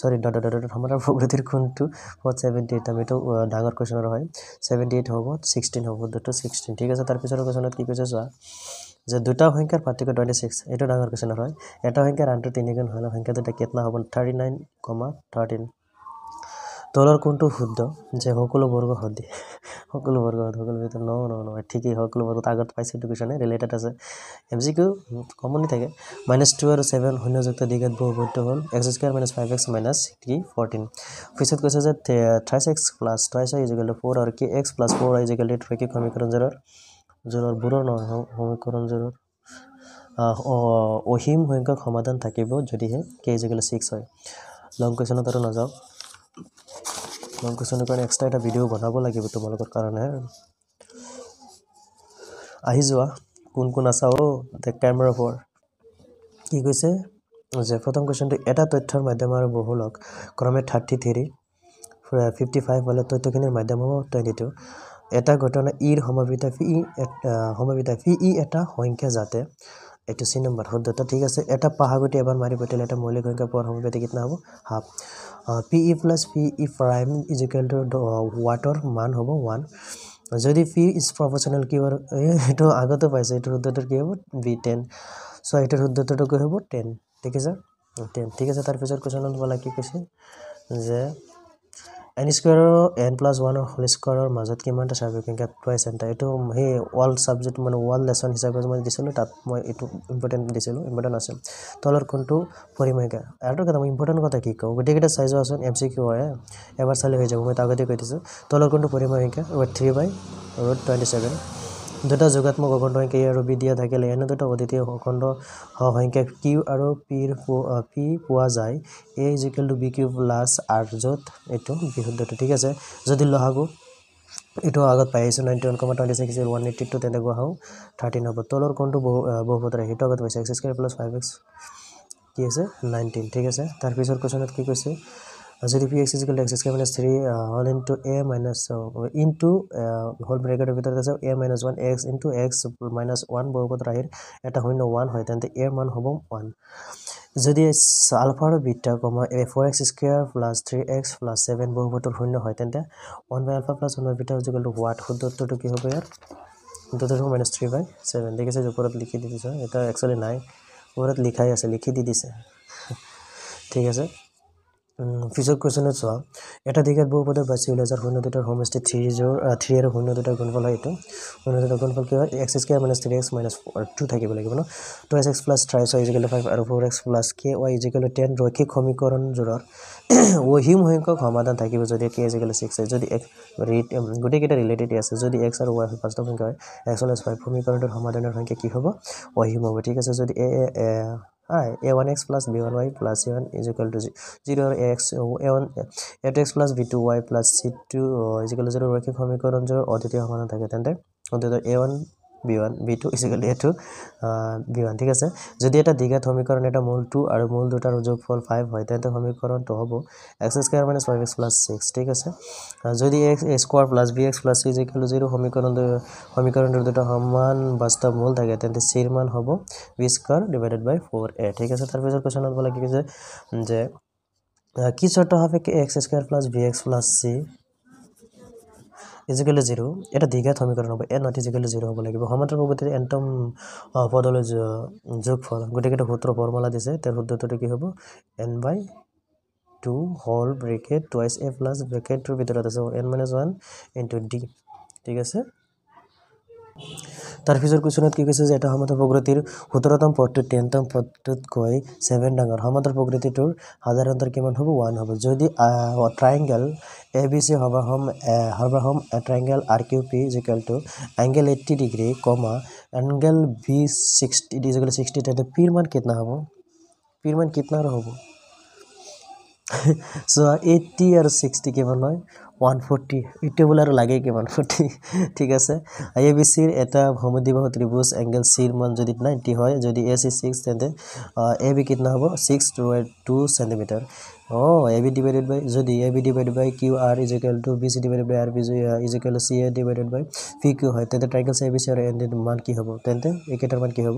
Speaker 1: চৰি দ ধৰ্মতাৰ প্ৰগতিৰ কোনটো ফ'ৰ ছেভেণ্টি এইট আমি এইটো ডাঙৰ কুৱেশ্যনৰ হয় ছেভেণ্টি এইট হ'ব ছিক্সটিন হ'ব দুটো ছিক্সটিন ঠিক আছে তাৰপিছৰ কুৱেশ্যনত কি কৈছে চোৱা যে দুটা সংখ্যাৰ পাৰ্থক্য টুৱেণ্টি ছিক্স এইটো ডাঙৰ কুৱেশ্যনৰ হয় এটা সংখ্যাৰ আনটো তিনিগুণ হ'লে সংখ্যাটো এতিয়া কেতনা হ'ব থাৰ্টি নাইন কমা থাৰ্টিন তলৰ কোনটো শুদ্ধ যে সকলো বৰ্গ সদ সকলো বৰ্গ সকলো ন ন ন ঠিকেই সকলো বৰ্গত আগত পাইছে এইটো কুৱেশ্যনে ৰিলেটেড আছে এম জি কিউ কমনে থাকে মাইনাছ টু আৰু ছেভেন শূন্যযুক্ত দিগত বহু বৈধ হ'ল x square minus five x minus কি ফৰ্টিন পিছত কৈছে যে thrice x plus thrice y ইজিকেলি ফ'ৰ আৰু কি এক্স প্লাছ ফ'ৰ আই ইজিকেলি কি সমীকৰণ জোৰৰ জোৰৰ বোৰৰ নহয় সমীকৰণ জোৰৰ অসীম সংখ্যক সমাধান থাকিব যদিহে কে ইজিকেলি ছিক্স হয় লং কুৱেশ্যনত আৰু নাযাওঁ মন কুৱেশ্যনৰ কাৰণে এক্সট্ৰা এটা ভিডিঅ' বনাব লাগিব তোমালোকৰ কাৰণে আহি যোৱা কোন কোন আছা অ' দ্য কেমেৰা ফৰ কি কৈছে যে প্ৰথম কুৱেশ্যনটো এটা তথ্যৰ মাধ্যম আৰু বহুলক ক্ৰমে থাৰ্টি থ্ৰী ফিফটি ফাইভ হ'লে তথ্যখিনিৰ মাধ্যম হ'ব টুৱেণ্টি টু এটা ঘটনা ইৰ সমবিতা ফি ই সমবিতা ফি ই এটা সংখ্যা যাতে এইটো চি নম্বৰ শুদ্ধতা ঠিক আছে এটা পাহাগুটি এবাৰ মাৰি তেতিয়াহ'লে এটা মৌলিক সংখ্যা পোৱাৰ সমবিতা কেতিয়া হ'ব half P E plus P E prime is equal to ৱাটৰ মান হ'ব ওৱান যদি পি ইজ প্ৰফেচনেল কি সেইটো আগতে পাইছে এইটোৰ শুদ্ধটো কি হ'ব বি টেন চ' এইটোৰ শুদ্ধটো কি হ'ব টেন ঠিক আছে টেন ঠিক আছে তাৰপিছত কুৱেশ্যন হ'ল বোলে কি কৈছে যে এন স্কুৱেৰৰ এন প্লাছ ওৱানৰ হোল স্কুৱেৰৰ মাজত কিমানটা চাৰ্ভিং গেপ পাইছে এণ্টাৰ এইটো সেই ৱৰ্ল্ড ছাবজেক্ট মানে ৱৰ্ল্ড লেচন হিচাপে মই দিছিলোঁ তাত মই এইটো ইম্পৰ্টেণ্ট দিছিলোঁ ইম্পৰ্টেণ্ট আছিল তলৰ কোনটো পৰিমাণিকা আৰু কথা মই ইম্পৰ্টেণ্ট কথা কি কওঁ গোটেইকেইটা চাইজো আছে এম চি কিউ হয় এবাৰ চালে হৈ যাব মই তাৰ আগতে কৈ দিছোঁ তলৰ কোনটো পৰিমাণিকা ৱেট থ্ৰী বাই ৱেট টুৱেণ্টি ছেভেন দুটা যোগাত্মক অখণ্ড সংখ্যা আৰু বি দিয়া থাকিলে এনে দুটা অদ্বিতীয় অখণ্ড সংখ্যা কিউ আৰু পিৰ পি পোৱা যায় A is equal to B Q plus R য'ত এইটো বিশুদ্ধটো ঠিক আছে যদি লহাগো এইটো আগত পাই আহিছোঁ ninety one comma twenty six one eighty two তেনেকুৱা গোৱা হওঁ থাৰ্টিন হ'ব তলৰ কোনটো বহু বহুত ৰাখে সেইটো আগত পাইছে x square plus five x কি আছে নাইনটিন ঠিক আছে তাৰপিছৰ কুৱেশ্যনত কি কৈছে যদি V x is equal x square minus three all into A minus into হ'ল ব্ৰেকেটৰ ভিতৰত আছে A minus one x into x minus one বৰ্গত ৰাহিৰ এটা শূন্য ওৱান হয় তেন্তে এ মান হ'ব ওৱান যদি আলফা আৰু beta comma A four x square plus three x plus seven বহুপদৰ শূন্য হয় তেন্তে one by alpha plus one by beta যিগল হোৱাট শুদ্ধ উত্তৰটো কি হ'ব ইয়াৰ শুদ্ধ হ'ব মাইনাছ থ্ৰী বাই ছেভেন ঠিক আছে ওপৰত লিখি দি দিছে এটা একচুৱেলি নাই ওপৰত লিখাই আছে লিখি দি দিছে ঠিক আছে পিছত কুৱেশ্যনত চোৱা এটা দিঘাত বহু পদৰ বাছি ওলাইছে শূন্য দুটাৰ home stay three zero' three আৰু শূন্য দুটাৰ গুণফল হয় এইটো শূন্য দুটাৰ গুণফল কি হয় x square minus three x minus four two থাকিব লাগিব ন টু এছ x plus thrice y is equal five আৰু four x plus K y is equal ten ৰৈক্ষিক সমীকৰণ জোৰৰ অহিম সংখ্যক সমাধান থাকিব যদি কে ইজিকেল ছিক্স হয় যদি এক্স ৰিট গোটেইকেইটা ৰিলেটেড আছে যদি এক্স আৰু ৱাই পাঁচটা সংখ্যা হয় এক্স ৱাইছ ফাইভ সমীকৰণটোৰ সমাধানৰ সংখ্যা কি হ'ব অহিম হ'ব ঠিক আছে যদি এ হয় A one x plus B one Y plus E one is equal to zero' x A one A two x plus B two Y plus C two is equal to zero' ৰৈখিক সমীকৰণ যদি অদ্বিতীয় সমাধান থাকে তেন্তে অদ্বিতীয় A one B one B two is equal A ঠিক আছে যদি এটা দীঘাত সমীকৰণ এটা মূল টু আৰু মূল দুটাৰ যোগ ফল ফাইভ হয় তেন্তে সমীকৰণটো হ'ব x square minus five x plus six ঠিক আছে যদি x A square plus B x plus is equal যদি সমীকৰণ সমীকৰণটোৰ দুটা সমান বাস্তৱ মূল থাকে তেন্তে চিৰ মান হ'ব B square divided by four A ঠিক আছে তাৰপিছত কুৱেশ্যনত বোলে কি যে যে কি চৰ্ত সাপেক্ষে x square plus B x plus C is equal zero এটা দীঘাত সমীকৰণ হ'ব এন নট ইজিকেল জিৰ' হ'ব লাগিব সমান্তৰ প্ৰগতিৰে এণ্টম পদলৈ যোগ ফল গতিকে এটা সূত্ৰ ফৰ্মুলা দিছে তেওঁৰ সূত্ৰটো কি হ'ব N by two whole bracket twice A plus ব্ৰেকেটটোৰ ভিতৰত আছে N minus one into D ঠিক আছে তাৰ পিছৰ কুৱেশ্যনত কি কৈছে যে এটা সমতৰ প্ৰকৃতিৰ সোতৰতম পদটো টেনতম পদটোতকৈ ছেভেন ডাঙৰ সমতৰ প্ৰকৃতিটোৰ সাধাৰণতে কিমান হ'ব ওৱান হ'ব যদি ট্ৰাইংগেল এ বি চি সৰ্বাসম সৰ্বাসম triangle R Q P equal to angle eighty degree comma angle B sixty equal sixty তেন্তে পিৰ মান কেতনা হ'ব পিৰ মান কেতনাৰ হ'ব চ' এইটি আৰু ছিক্সটি কিমান হয় ওৱান ফৰ্টি ইউটিউব আৰু লাগে কি ওৱান ফৰ্টি ঠিক আছে আই এ বি চিৰ এটা ভূমিদিবাহু ত্ৰিভুজ এংগেল চিৰ মান যদি নাইণ্টি হয় যদি এ চি ছিক্স তেন্তে এ বি কিতনা হ'ব ছিক্স টু টু চেণ্টিমিটাৰ অঁ এ বি ডিভাইডেড বাই যদি A B divided by Q R equal to B C divided by R B equal C A divided by P Q হয় তেন্তে triangle C A B C আৰু এন ডি মান কি হ'ব তেন্তে এইকেইটাৰ মান কি হ'ব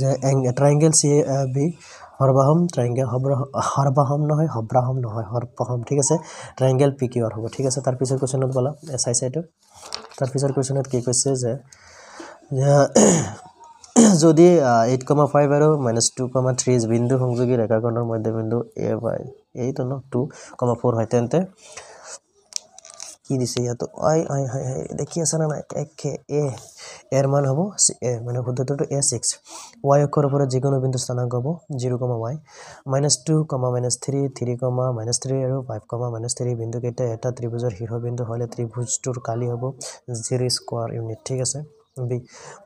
Speaker 1: যে এং ট্ৰাইংগেল চি এ বি সৰ্বাহম ট্ৰাইংগেল সৰ্বাহম নহয় সৰ্বাহম নহয় সৰ্বহম ঠিক আছে ট্ৰাইংগেল পি কিউ আৰ হ'ব ঠিক আছে তাৰপিছৰ কুৱেশ্যনত এছ আই চাইটো তাৰপিছৰ কুৱেশ্যনত কি কৈছে যে যদি এইট কমা ফাইভ আৰু মাইনাছ টু কমা থ্ৰী বিন্দু সংযোগী ৰেখাখণ্ডৰ মধ্যবিন্দু এ বাই এইটো ন টু কমা ফ'ৰ হয় তেন্তে কি দিছে ইয়াতো অই অই দেখি আছে না এক এ এৰ মান হব এ মানে শুদ্ধটো এ ছিক্স ৱাই অক্ষৰ ওপৰত যিকোনো বিন্দু স্থানাংক হ'ব zero' comma Y minus two comma minus three three comma minus three আৰু ফাইভ কমা মাইনাছ থ্ৰী বিন্দুকেইটা এটা ত্ৰিভুজৰ শীৰ্ষ বিন্দু হ'লে ত্ৰিভুজটোৰ কালি হ'ব জিৰ' স্কোৱাৰ ইউনিট ঠিক আছে বি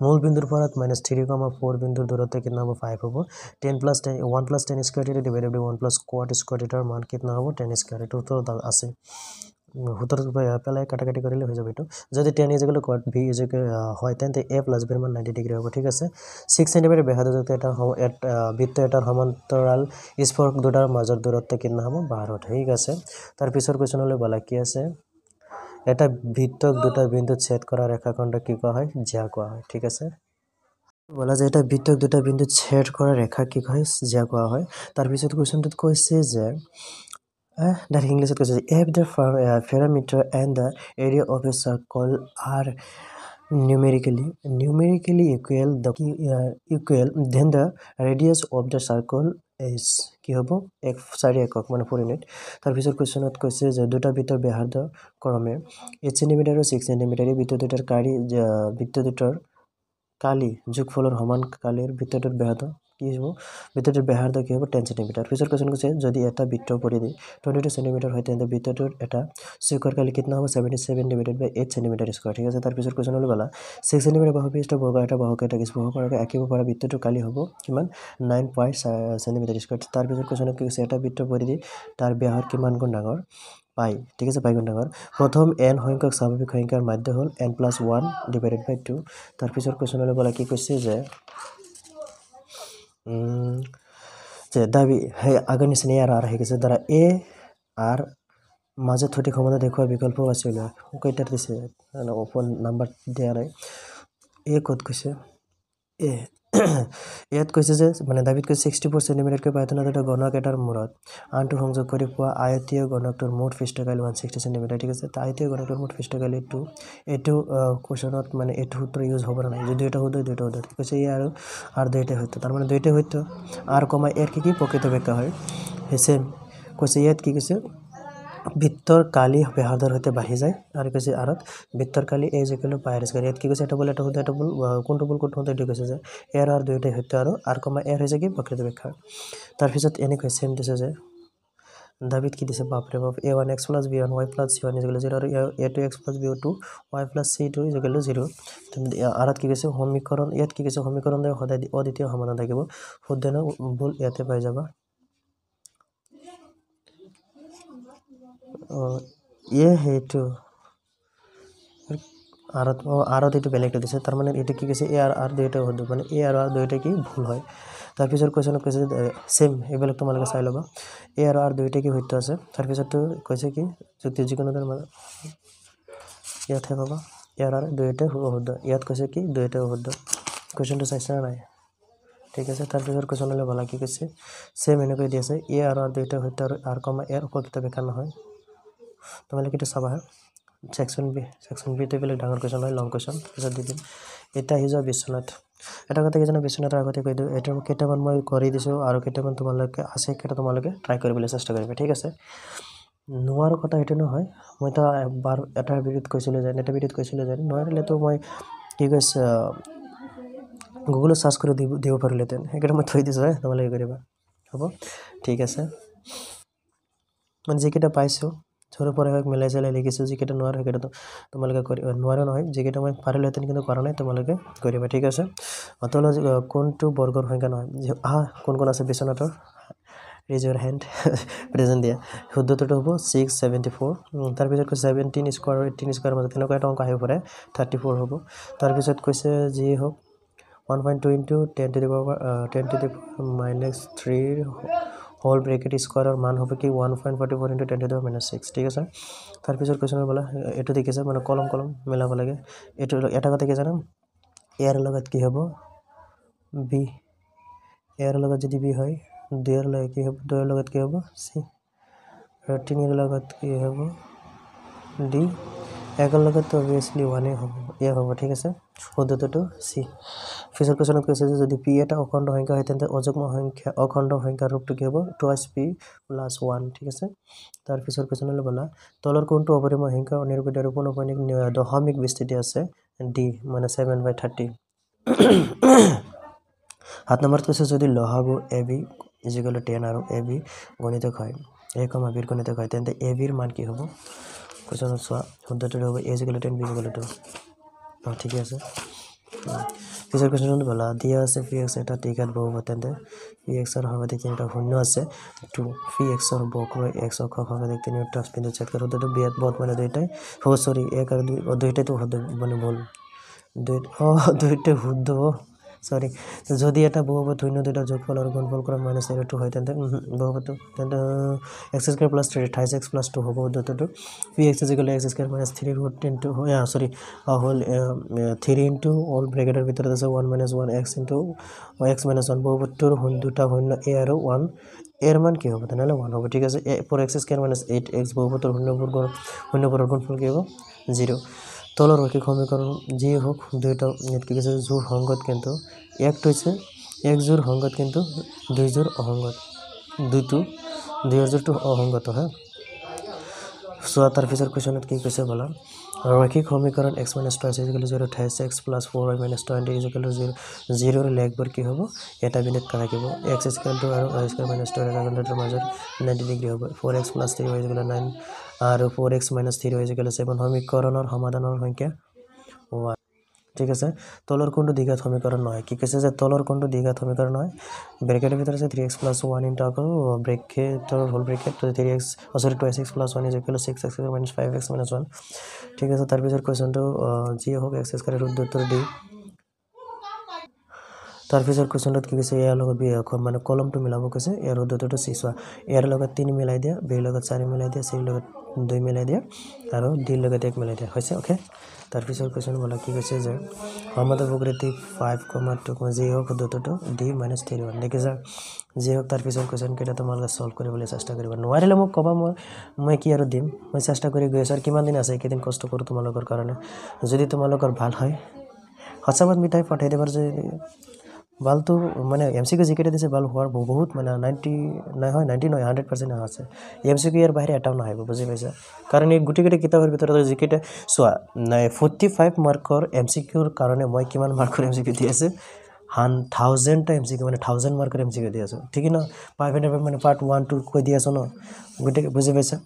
Speaker 1: মূল বিন্দুৰ পৰা মাইনাছ থ্ৰী কমা ফ'ৰ বিন্দুৰ দূৰত্ব কেতিয়া হ'ব ফাইভ হ'ব ten plus ten one plus tan square theta divided by one plus square square theta মান কেতিয়া হ'ব টেন স্কুৱাৰ টিটো আছে সোতৰ পেলাই কাটা কাটি কৰিলে হৈ যাব এইটো যদি টেন ইজ গ'লে কোৱাট ভি ইজ হয় তেন্তে এ প্লাছ বিৰ মান নাইণ্টি ডিগ্ৰী হ'ব ঠিক আছে ছিক্স চেণ্টিমিটাৰ বেহাদৰ যুক্ত এটা বৃত্ত এটাৰ সমান্তৰাল স্পৰ্শ দুটাৰ মাজৰ দূৰত্ব কিনা হ'ব বাৰ ঠিক আছে তাৰপিছৰ কুৱেশ্যনলৈ বলা কি আছে এটা বৃত্তক দুটা বিন্দুত ছেদ কৰা ৰেখাখণ্ড কি কোৱা হয় জীয়া কোৱা হয় ঠিক আছে বলা যে এটা বৃত্তক দুটা বিন্দুত ছেদ কৰা ৰেখা কি কোৱা হয় জীয়া কোৱা হয় তাৰপিছত কুৱেশ্যনটোত কৈছে যে uh, that English is if the parameter and the area of a circle are numerically numerically equal the uh, equal then the radius of the circle is কি হ'ব এক চাৰি একক মানে ফ'ৰ ইউনিট তাৰপিছত কুৱেশ্যনত কৈছে যে দুটা বৃত্তৰ ব্যাহাৰ্ধ ক্ৰমে এইট ছেণ্টিমিটাৰ আৰু ছিক্স ছেণ্টিমিটাৰ এই বৃত্ত দুটাৰ কাৰী বৃত্ত দুটাৰ কালি যোগফলৰ সমান কালিৰ বৃত্ত দুটাৰ ব্যাহাৰ্ধ কি হ'ব বৃত্তটোৰ বেহাৰ দৈৰ্ঘ্য হ'ব টেন চেণ্টিমিটাৰ পিছৰ কুৱেশ্যন কৈছে যদি এটা বৃত্ত পৰি দিয়ে টুৱেণ্টি টু চেণ্টিমিটাৰ হয় তেন্তে বৃত্তটোৰ এটা চুকৰ কালি কিতনা হ'ব seventy seven divided by eight centimetre square ঠিক আছে তাৰপিছত কুৱেশ্যন হ'ল গ'লা ছিক্স চেণ্টিমিটাৰ বাহু পিছ বহুত এটা বাহুকে এটা কিছু বহু কৰাকৈ আঁকিব পৰা বৃত্তটো কালি হ'ব কিমান নাইন পইণ্ট চেণ্টিমিটাৰ স্কুৱাৰ তাৰপিছত কুৱেশ্যন কি কৈছে এটা বৃত্ত পৰি দি তাৰ বেহাৰ কিমান গুণ ডাঙৰ পাই ঠিক আছে পাই গুণ ডাঙৰ প্ৰথম এন সংখ্যক স্বাভাৱিক সংখ্যাৰ মাধ্য হ'ল N plus one divided by two তাৰপিছত পিছৰ কুৱেশ্যন হ'ল গ'লা কি কৈছে যে যে দাবী সেই আগনি শ্ৰেণী আৰু আৰ শিকিছে দ্বাৰা এ আৰ মাজত সঠিক সময়ত দেখুওৱা বিকল্পও আছিল কেইটা দিছে ওপৰ নাম্বাৰ দিয়া নাই এ ক'ত গৈছে এ ইয়াত কৈছে যে মানে দাবীত কৈছে ছিক্সটি ফ'ৰ চেণ্টিমিটাৰতকৈ পাইথনৰ দুটা গণক এটাৰ মূৰত আনটো সংযোগ কৰি পোৱা আয়তীয় গণকটোৰ মুঠ ফিষ্টকাইল ওৱান ছিক্সটি চেণ্টিমিটাৰ ঠিক আছে আয়তীয় গণকটোৰ মুঠ ফিষ্টকাইল এইটো এইটো কুৱেশ্যনত মানে এইটো সূত্ৰ ইউজ হ'ব নালাগে যদি দুয়োটা সুধে দুয়োটা সুধে ঠিক আছে ইয়াৰ আৰু দুয়োটাই সত্য তাৰমানে দুয়োটাই সত্য আৰু কমাই ইয়াৰ কি কি প্ৰকৃত ব্যাখ্যা হয় সেই চেম কৈছে ইয়াত কি কৈছে বিত্তৰ কালি বেহাৰদাৰ সৈতে বাঢ়ি যায় আৰু কৈছে আঁৰত বিত্তৰ কালি এ জেকেলো পায় আছে ইয়াত কি কৈছে এটা বল এটা সোধে এটা বল কোনটো বল কোনটো সোধে কৈছে যে এৰ আৰু দুয়োটাই সত্য আৰু আৰু কমা এৰ হৈছে কি প্ৰকৃত ব্যাখ্যা তাৰপিছত এনেকৈ চেম দিছে যে দাবিত কি দিছে বাপৰে বাপ A one x plus B one Y plus C one is zero' আৰু A two x plus B two Y plus C two is গ'লো জিৰ' আঁৰত কি কৈছে সমীকৰণ ইয়াত কি কৈছে সমীকৰণ সদায় অদ্বিতীয় সমাধান থাকিব শুদ্ধ ভুল ইয়াতে পাই যাবা ইয়ে সেইটো আৰত অঁ আৰত এইটো বেলেগটো দিছে তাৰমানে এইটো কি কৈছে এ আৰ আৰ দুয়োটাই শুদ্ধ মানে এ আৰু আৰ দুয়োটাই কি ভুল হয় তাৰপিছত কুৱেশ্যনত কৈছে ছেম এইবিলাক তোমালোকে চাই ল'বা এ আৰু আৰ দুয়োটাই কি সত্য আছে তাৰপিছততো কৈছে কি যদি যিকোনো মানে ইয়াতহে পাবা এ আৰ আৰ দুয়োটাই অশুদ্ধ ইয়াত কৈছে কি দুয়োটাই অশুদ্ধ কুৱেশ্যনটো চাইছানে নাই ঠিক আছে তাৰপিছত কুৱেশ্যনলৈ ভালা কি কৈছে ছেম এনেকৈ দিয়া আছে এ আৰু আৰ দুয়োটাই সত্য আৰু আৰ কমা ইয়াৰ উপকৃত বেখা নহয় তোমালোকে এইটো চাবা ছেকশ্যন বি ছেকশ্যন বিটো এইবিলাক ডাঙৰ কুৱেশ্যন হয় লং কুৱেশ্যন তাৰপিছত দি দিম এতিয়া আহি যোৱা বিশ্বনাথ এটা কথা কেইজনে বিশ্বনাথৰ আগতে কৈ দিওঁ এইটো কেইটামান মই কৰি দিছোঁ আৰু কেইটামান তোমালোকে আছে কেইটা তোমালোকে ট্ৰাই কৰিবলৈ চেষ্টা কৰিবা ঠিক আছে নোৱাৰো কথা সেইটো নহয় মই এটা বাৰ এটা ভিডিঅ'ত কৈছিলোঁ যেন এটা ভিডিঅ'ত কৈছিলোঁ যেন নোৱাৰিলেতো মই কি কৈছে গুগলত চাৰ্চ কৰি দিব দিব পাৰিলোহেঁতেন সেইকাৰণে মই থৈ দিছোঁ হয় তোমালোকে কৰিবা হ'ব ঠিক আছে মানে যিকেইটা পাইছোঁ যোনৰ পৰা এক মিলাই চিলাই লিখিছোঁ যিকেইটা নোৱাৰে সেইকেইটা তোমালোকে কৰি নোৱাৰে নহয় যিকেইটা মই পাৰিলোহেঁতেন কিন্তু কৰা নাই তোমালোকে কৰিবা ঠিক আছে অতলৈ কোনটো বৰ্গৰ সংখ্যা নহয় যি আহা কোন কোন আছে বিশ্বনাথৰ ৰিজ ইয়ৰ হেণ্ড প্ৰেজেণ্ট দিয়া শুদ্ধটো হ'ব ছিক্স ছেভেণ্টি ফ'ৰ তাৰপিছত কৈছে ছেভেণ্টিন স্কোৱাৰ আৰু এইটিন স্কুৱাৰৰ মাজত তেনেকুৱা এটা অংক আহিব পাৰে থাৰ্টি ফ'ৰ হ'ব তাৰপিছত কৈছে যি হওক one point two into ten twenty four ten to the minus থ্ৰীৰ হল ব্ৰেকেট স্কোৱাৰৰ মান হ'ব কি one point forty four into ten to দিব মাইনাছ ছিক্স ঠিক আছে তাৰপিছত কুৱেশ্যন বোলে এইটো দেখিছে মানে কলম কলম মিলাব লাগে এইটো এটা কথা কি জানো ইয়াৰ লগত কি হ'ব বি ইয়াৰ লগত যদি বি হয় দুয়াৰ লগত কি হ'ব দুয়াৰ লগত কি হ'ব চি আৰু তিনিৰ লগত কি হ'ব ডি একৰ লগততো অভিয়াছলি ওৱানেই হ'ব ইয়াৰ হ'ব ঠিক আছে শুদ্ধটো চি পিছৰ কুৱেশ্যনত কৈছে যে যদি পি এটা অখণ্ড সংখ্যা হয় তেন্তে অযুগ্ম সংখ্যা অখণ্ড সংখ্যাৰ ৰূপটো কি হ'ব two twice P plus one ঠিক আছে তাৰ তাৰপিছৰ কুৱেশ্যনলৈ বলা তলৰ কোনটো অপৰিম সংখ্যা অনিৰূপিত ৰূপণ দশমিক বিস্তৃতি আছে ডি মানে ছেভেন বাই থাৰ্টি সাত নম্বৰত কৈছে যদি লহাগু এ বি ইজিকেল টেন আৰু এ বি গণিত হয় এ কম আবিৰ গণিত হয় তেন্তে এ বিৰ মান কি হ'ব কুৱেশ্যনত চোৱা শুদ্ধটো হ'ব A equal ten B equal two অঁ ঠিকে আছে পিছৰ কুৱেশ্যনটো বলা ডি আছে ফি এক্স এটা টিকাত বহুব তেন্তে ফি এক্সৰ সৰ্বাধিক তিনিটা শূন্য আছে টু ফি এক্সৰ বক্ৰ এক্স অক্ষ সৰ্বাধিক তিনিটা স্পিনটো চেক কৰোঁ সেইটো বিয়াত বহুত মানে দুয়োটাই হ'ব চৰি এক আৰু দুই দুয়োটাইতো মানে ভুল দুই অঁ দুয়োটাই শুদ্ধ সরি যদি এটা বহুপত শূন্য দুটা যোগফলের গুণফল করে মাইনাস থ্রি টু হয় তো বহুপতো X square plus three times X plus two হব দুটো P X equal X square minus three root into sorry whole three into all ব্রেকেটের ভিতৰত আছে one minus one X into X minus one বহুপতৰ দুটা শূন্য এ আৰু ওয়ান এর মান কি হবে তাহলে ওয়ান হবে ঠিক আছে four X square minus eight X বহুপতর শূন্য শূন্যপুরের গুণফল কি হব জিরো তলৰ শৈক্ষিক সমীকৰণ যিয়ে হওক দুয়োটা কি কৈছে জোৰ সংগত কিন্তু এক্ট হৈছে এক জোৰ সংগত কিন্তু দুই দুইযোৰ অসংগত দুইটো দুই দুইযোৰটো অসংগত হয় চোৱা তাৰ পিছৰ কুৱেশ্যনত কি কৈছে বোলা ৰৈক্ষিক সমীকৰণ X minus twenty equal zero' times X plus four Y minus twenty equal zero' জিৰ'ৰ লেগবোৰ কি হ'ব এটা মিনিট থাকিব এক্স টু আৰু ৱাই স্কুৱেৰ মাইনাছ টুৱেণ্টি মাজত নাইণ্টি ডিগ্ৰী হ'ব four x plus three Y equal nine আর ফোর এক্স মাইনাস থ্রি হয়ে গেলে সেভেন সমীকরণৰ সমাধানৰ সংখ্যা ওৱান ঠিক আছে তলৰ কোনটো দীঘাত সমীকৰণ নহয় কি কৈছে যে তলৰ কোনটো দীঘাত সমীকৰণ হয় ব্ৰেকেটৰ ভিতৰত আছে three x plus one into আকৌ ব্ৰেকেটৰ হ'ল bracket three X sorry two x x plus one is six X minus five x minus one ঠিক আছে তাৰপিছত কুৱেশ্যনটো যিয়ে হওক এক্স স্কুৱাৰ ৰুট ডি তাৰপিছত কুৱেশ্যনটোত কি কৈছে ইয়াৰ লগত বি মানে কলমটো মিলাব কৈছে ইয়াৰ দুটাটো চি চোৱা ইয়াৰ লগত তিনি মিলাই দিয়া বিৰ লগত চাৰি মিলাই দিয়া চিৰ লগত দুই মিলাই দিয়া আৰু ডিৰ লগত এক মিলাই দিয়া হৈছে অ'কে তাৰপিছত কুৱেশ্যন বোলা কি কৈছে যে সমাদ প্ৰকৃতি ফাইভ কমা টু কমা যি হওক দুটাটো ডি মাইনাছ থ্ৰী ওৱান দেখি যা যি হওক তাৰপিছত কুৱেশ্যনকেইটা তোমালোকে ছল্ভ কৰিবলৈ চেষ্টা কৰিব নোৱাৰিলে মোক ক'বা মই মই কি আৰু দিম মই চেষ্টা কৰি গৈ আছোঁ আৰু কিমান দিন আছে এইকেইদিন কষ্ট কৰোঁ তোমালোকৰ কাৰণে যদি তোমালোকৰ ভাল হয় সঁচাবাদ মিঠাই পঠাই দিবাৰ যদি ভালটো মানে এম চি কিউ যি কেইটা দিছে ভাল হোৱাৰ বহুত মানে নাইণ্টি নাই হয় নাইণ্টি নহয় হাণ্ড্ৰেড পাৰ্চেণ্ট অহা আছে এম চি কিউ ইয়াৰ বাহিৰে এটাও নাহিব বুজি পাইছা কাৰণ এই গোটেইকেইটা কিতাপৰ ভিতৰত যি কেইটা চোৱা নাই ফৰ্টি ফাইভ মাৰ্কৰ এম চি কিউৰ কাৰণে মই কিমান মাৰ্কৰ এম চি কিউ দি আছোঁ হান থাউজেণ্ডটা এম চি কিউ মানে থাউজেণ্ড মাৰ্কৰ এম চি কিউ দি আছোঁ ঠিকে ন ফাইভ হাণ্ড্ৰেড মানে পাৰ্ট ওৱান টু কৈ দি আছোঁ ন গোটেই বুজি পাইছা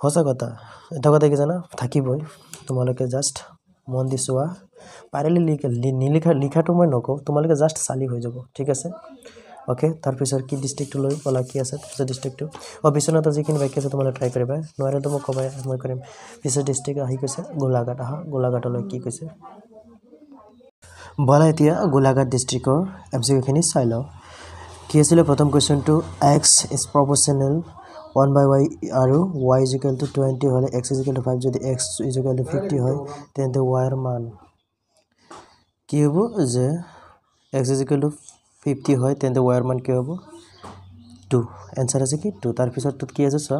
Speaker 1: সঁচা কথা এটা কথা কি জানা থাকিবই তোমালোকে জাষ্ট মন দি চোৱা পাৰিলে নিলিখা লিখাটো মই নকওঁ তোমালোকে জাষ্ট চালি হৈ যাব ঠিক আছে অ'কে তাৰপিছত কি ডিষ্ট্ৰিক্টটোলৈ ক'লা কি আছে তাৰপিছত ডিষ্ট্ৰিক্টটো অঁ বিশ্বনাথৰ যিখিনি বাক্য আছে তোমালোকে ট্ৰাই কৰিবা নোৱাৰিলেতো মই ক'বাই মই কৰিম পিছত ডিষ্ট্ৰিক্ট আহি কৈছে গোলাঘাট আহা গোলাঘাটলৈ কি কৈছে বলা এতিয়া গোলাঘাট ডিষ্ট্ৰিক্টৰ এম চি কিউখিনি চাই লওঁ কি আছিলে প্ৰথম কুৱেশ্যনটো X is proportional one by Y আৰু ৱাই ইজিকেল টু টুৱেণ্টি হ'লে এক্স ইজিকেল টু ফাইভ যদি এক্স ইজিকেল টু ফিফটি হয় তেন্তে ৱাইৰ মান কি হ'ব যে এক্স ইজিকেল টু ফিফটি হয় তেন্তে ওৱাইৰ মান কি হ'ব টু এনচাৰ আছে কি টু তাৰপিছত তোত কি আছে চোৱা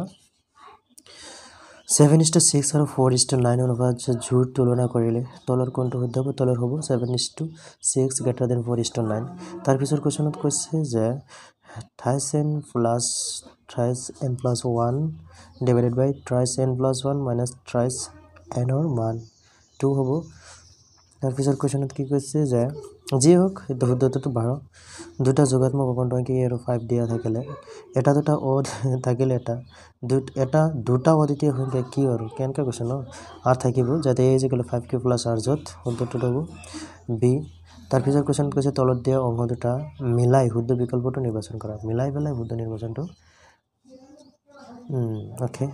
Speaker 1: ছেভেন ইজ টু ছিক্স আৰু ফ'ৰ ইজ টু নাইন অনুপাত জোৰ তুলনা কৰিলে তলৰ কোনটো শুদ্ধ হ'ব তলৰ হ'ব seven is to six greater than four is to nine তাৰপিছত কুৱেশ্যনত কৈছে যে thrice N plus thrice N plus one divided by thrice N plus one minus thrice এনৰ মান টু হ'ব তাৰপিছত কুৱেশ্যনত কি কৈছে যে যি হওক সেইটো শুদ্ধটোতো বাৰ দুটা যোগাত মোক অকণ কি আৰু ফাইভ দিয়া থাকিলে এটা দুটা অ থাকিলে এটা এটা দুটা অ দ্বিতীয় সংখ্যা কি আৰু কেনেকৈ কৈছে ন আৰ থাকিব যাতে এ যে গ'লে ফাইভ কিউ প্লাছ আৰ য'ত শুদ্ধটো ল'ব বি তাৰপিছত কুৱেশ্যনত কৈছে তলত দিয়া অংশ দুটা মিলাই শুদ্ধ বিকল্পটো নিৰ্বাচন কৰা মিলাই পেলাই শুদ্ধ নিৰ্বাচনটো অ'কে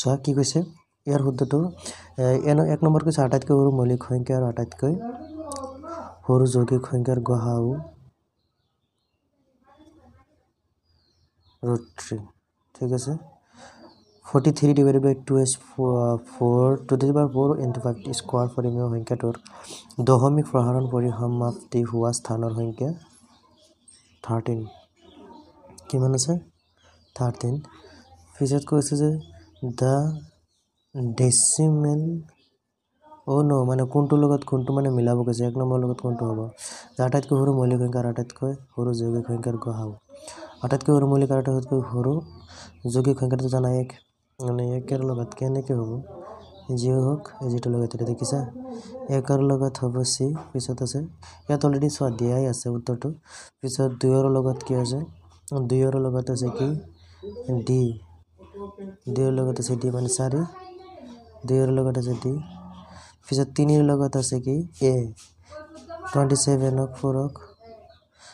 Speaker 1: চোৱা কি কৈছে ইয়াৰ শুদ্ধটো এক নম্বৰ কৈছে আটাইতকৈ সৰু মৌলিক সংখ্যা আৰু আটাইতকৈ সৰু যৌগিক সংখ্যাৰ গুৱাহাও ৰুট্ৰি ঠিক আছে forty three divide by two S four two divide by four into five square পৰিমেয় সংখ্যাটোৰ দশমিক প্ৰসাৰণ পৰিসমাপ্তি হোৱা স্থানৰ সংখ্যা থাৰ্টিন কিমান আছে থাৰ্টিন পিছত কৈছে যে দ্য ডেচিমেল অ' ন মানে কোনটোৰ লগত কোনটো মানে মিলাব কৈছে এক নম্বৰৰ লগত কোনটো হ'ব আটাইতকৈ সৰু মৌলিক সংখ্যাৰ আটাইতকৈ সৰু যৌগিক সংখ্যাৰ গ হাও আটাইতকৈ সৰু মৌলিক আৰু আটাইতকৈ সৰু যৌগিক সংখ্যাটো জানা এক মানে একৰ লগত কেনেকৈ হ'ব যি হওক যিটোৰ লগত এতিয়া দেখিছা একৰ লগত হ'ব চি পিছত আছে ইয়াত অলৰেডি চোৱা দিয়াই আছে উত্তৰটো পিছত দুয়ৰ লগত কি আছে দুয়ৰ লগত আছে কি ডি দুয়ৰ লগত আছে ডি মানে চাৰি দুইৰ লগত আছে ডি পিছত তিনিৰ লগত আছে কি এ টুৱেণ্টি ছেভেনক ফ'ৰক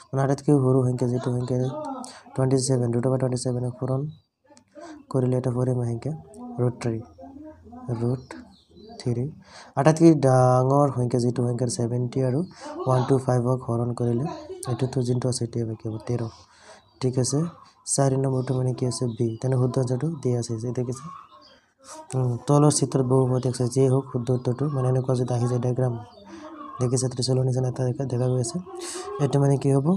Speaker 1: মানে আটাইতকৈ সৰু সংখ্যা যিটো সংখ্যা টুৱেণ্টি ছেভেন দুটা বা টুৱেণ্টি ছেভেনক পূৰণ কৰিলে এটা ভৰিম সংখ্যা ৰুট থ্ৰী ৰুট থ্ৰী আটাইতকৈ ডাঙৰ সংখ্যা যিটো সংখ্যা ছেভেণ্টি আৰু ওৱান টু ফাইভক হৰণ কৰিলে এইটো টু যোনটো আছে এতিয়া কি হ'ব তেৰ ঠিক আছে চাৰি নম্বৰটো মানে কি আছে বি তেনে শুদ্ধ আঞ্চাৰটো দি আছে এতিয়া কি আছে তলৰ চিত্ৰত বহুবোৰ দেখিছে যিয়ে হওক শুদ্ধ উত্তৰটো মানে এনেকুৱা যদি আহি যায় ডায়েগ্ৰাম দেখিছে ত্ৰিচলৰ নিচিনা এটা দেখা দেখা গৈ আছে এইটো মানে কি হ'ব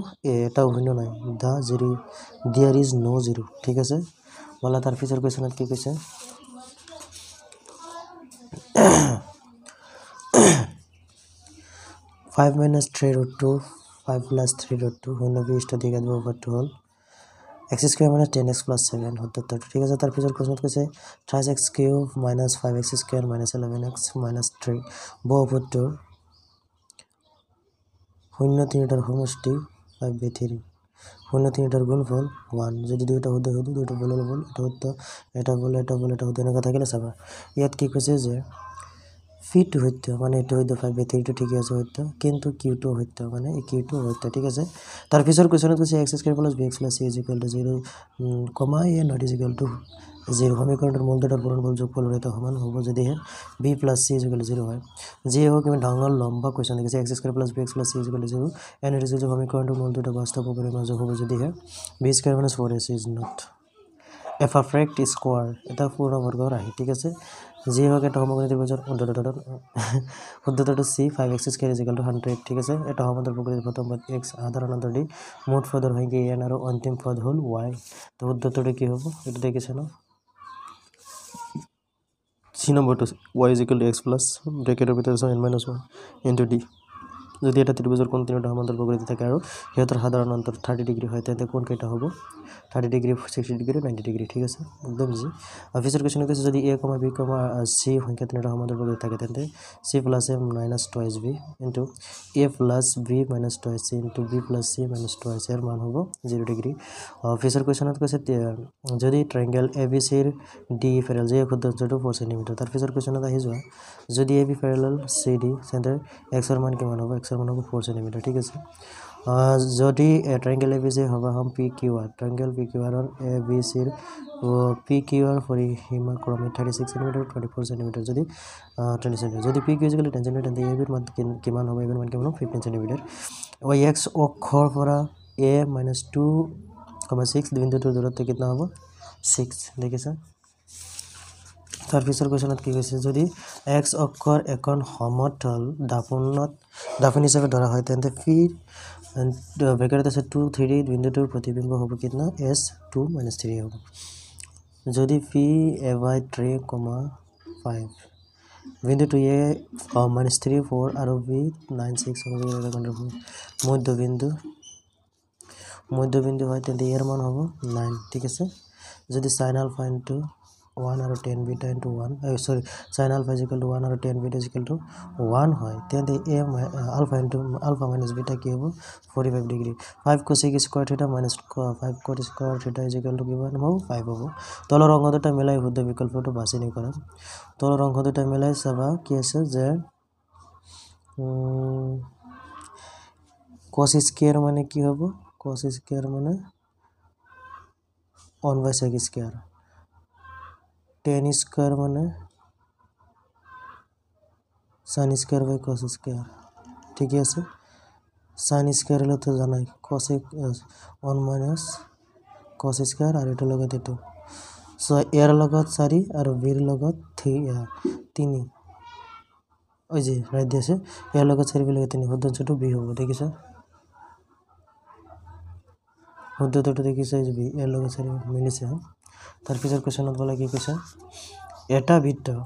Speaker 1: এটা অভিন্ন নাই the zero there is no' zero ঠিক আছে ব'লা তাৰ পিছৰ কুৱেশ্যনত কি কৈছে five minus three root two five plus three root two শূন্য বিশটা দিগাত বহুপাৰটো হ'ল X square minus ten X plus seven উত্তর ঠিক আছে তার পিছনে প্রশ্ন করেছে X cube minus five X square minus eleven X minus three বহুপুত্তর শূন্য তিনিটার সমষ্টি ফাইভ বি থ্রি শূন্য তিনিটার গুণফল ওয়ান যদি দুইটা সুদে সুদে দুইটা বলে বল এটা উত্তর এটা বলে এটা বলে এটা সুদে এনেকুৱা থাকিলে চাবা ইয়াত কি কৈছে যে ফিট সত্য মানে এইটো সত্য ফাইভ বেটেৰীটো ঠিকে আছে সত্য কিন্তু কিউটো সত্য মানে কিউটো সত্য ঠিক আছে তাৰপিছত কুৱেশ্যনত কৈছে X square plus B x plus C equal to zero' comma A not equal to zero' সমীকৰণটোৰ মূল দুটা পূৰণ বল যোগ পলৰ এটা সমান হ'ব যদিহে B plus C equal to zero' হয় যি হওক ইমান ডাঙৰ লম্বা কুৱেশ্যন দেখিছে X square plus B x plus C equal to zero' and at equal সমীকৰণটোৰ মূল দুটা বাস্তৱ পৰিমাণৰ মাজত হ'ব যদিহে বি স্কেল মানে four A C is not of a square এটা পূৰ্ণবৰ্গৰ ৰাহি ঠিক আছে যি হওক এটা সমগ্ৰ ত্ৰিভুজত শুদ্ধতাটোত শুদ্ধতাটো C five X square equal to hundred ঠিক আছে এটা সমান্তৰ প্ৰকৃতিৰ প্ৰথম পদ এক্স সাধাৰণ অন্তৰ মুঠ পদৰ সংখ্যা এন আৰু অন্তিম পদ হ'ল ৱাই ত' শুদ্ধতাটো কি হ'ব এইটো দেখিছে ন চি নম্বৰটো Y is equal to x plus ব্ৰেকেটৰ ভিতৰত N minus one into D যদি এটা ত্ৰিভুজৰ কণ্টিনিউটা সমান্তৰ প্ৰকৃতি থাকে আৰু সিহঁতৰ সাধাৰণ অন্তৰ থাৰ্টি ডিগ্ৰী হয় তেন্তে কোনকেইটা হ'ব thirty degree sixty degree ninety degree ঠিক আছে একদম জি পিছৰ কুৱেশ্যন কৈছে যদি এ কমা বি কমা চি সংখ্যা তিনিটা সমান্তৰ প্ৰকৃতি থাকে তেন্তে C plus A minus two S B into A plus B minus twice C into B plus C minus two S এৰ মান হ'ব জিৰ' ডিগ্ৰী আৰু পিছৰ কুৱেশ্যনত কৈছে যদি ট্ৰেংগেল এ বি চিৰ ডি ফেৰেল যি শুদ্ধ অঞ্চলটো ফ'ৰ চেণ্টিমিটাৰ তাৰ পিছৰ কুৱেশ্যনত আহি যোৱা যদি A B parallel C D centre এক্সৰ মান কিমান হ'ব এক্স ফ'ৰ বনাব ফ'ৰ চেণ্টিমিটাৰ ঠিক আছে যদি ট্ৰেংগেল এ বি চি সভা হ'ম P Q R triangle P Q আৰৰ এ বি চিৰ পি কিউ আৰ পৰিসীমা ক্ৰমে thirty six centimetre twenty four centimetre যদি টুৱেণ্টি চেণ্টিমিটাৰ যদি পি কিউ যদি টেন চেণ্টিমিটাৰ তেন্তে এইবিধ মান কিমান হ'ব এইবিধ মান কিমান হ'ব ফিফটিন চেণ্টিমিটাৰ ৱাই এক্স অক্ষৰ পৰা A minus two comma six বিন্দুটোৰ দূৰত্ব কেতিয়া হ'ব ছিক্স দেখিছা তাৰপিছৰ কুৱেশ্যনত কি কৈছে যদি এক্স অক্ষৰ এখন সমতল দাপোনত দাপোন হিচাপে ধৰা হয় তেন্তে ফিৰ ব্ৰেকেট আছে টু থ্ৰী বিন্দুটোৰ প্ৰতিবিম্ব হ'ব কেতিয়া এছ টু মাইনাছ থ্ৰী হ'ব যদি ফি A by three comma five বিন্দু to A minus three four আৰু বি নাইন ছিক্স মধ্যবিন্দু মধ্যবিন্দু হয় তেন্তে ইয়াৰ মান হ'ব নাইন ঠিক আছে যদি sine alpha into one আৰু tan beta into one sorry sine alpha equal two one আৰু tan beta equal two one হয় তেন্তে এ alpha into alpha minus beta কি হ'ব forty five degree five cosec square theta minus five cot square theta equal to কিমান হ'ব ফাইভ হ'ব তলৰ অংশ দুটা মিলাই শুদ্ধ বিকল্পটো বাছনি কৰা তলৰ অংশ দুটা মিলাই চাবা কি আছে যে কছ স্কেয়াৰ মানে কি হ'ব কছ স্কেয়াৰ মানে one by sec square tan square मैंने sine square by cos square ठीक है सर सैन स्क्वायर लो तो जाना cos one minus cos square और यूर लगे यू सो एर लगत चार और बर लगत थ्री जी राइट दी एर लगत चार बी लगे तीन शुद्ध अंशु बी हम ठीक है শুদ্ধ দুটো দেখিছে যে বি এর লগত চাৰি মিলিছে হা তাৰপিছত কুৱেশ্যনত বোলে কি কৈছে এটা বৃত্তৰ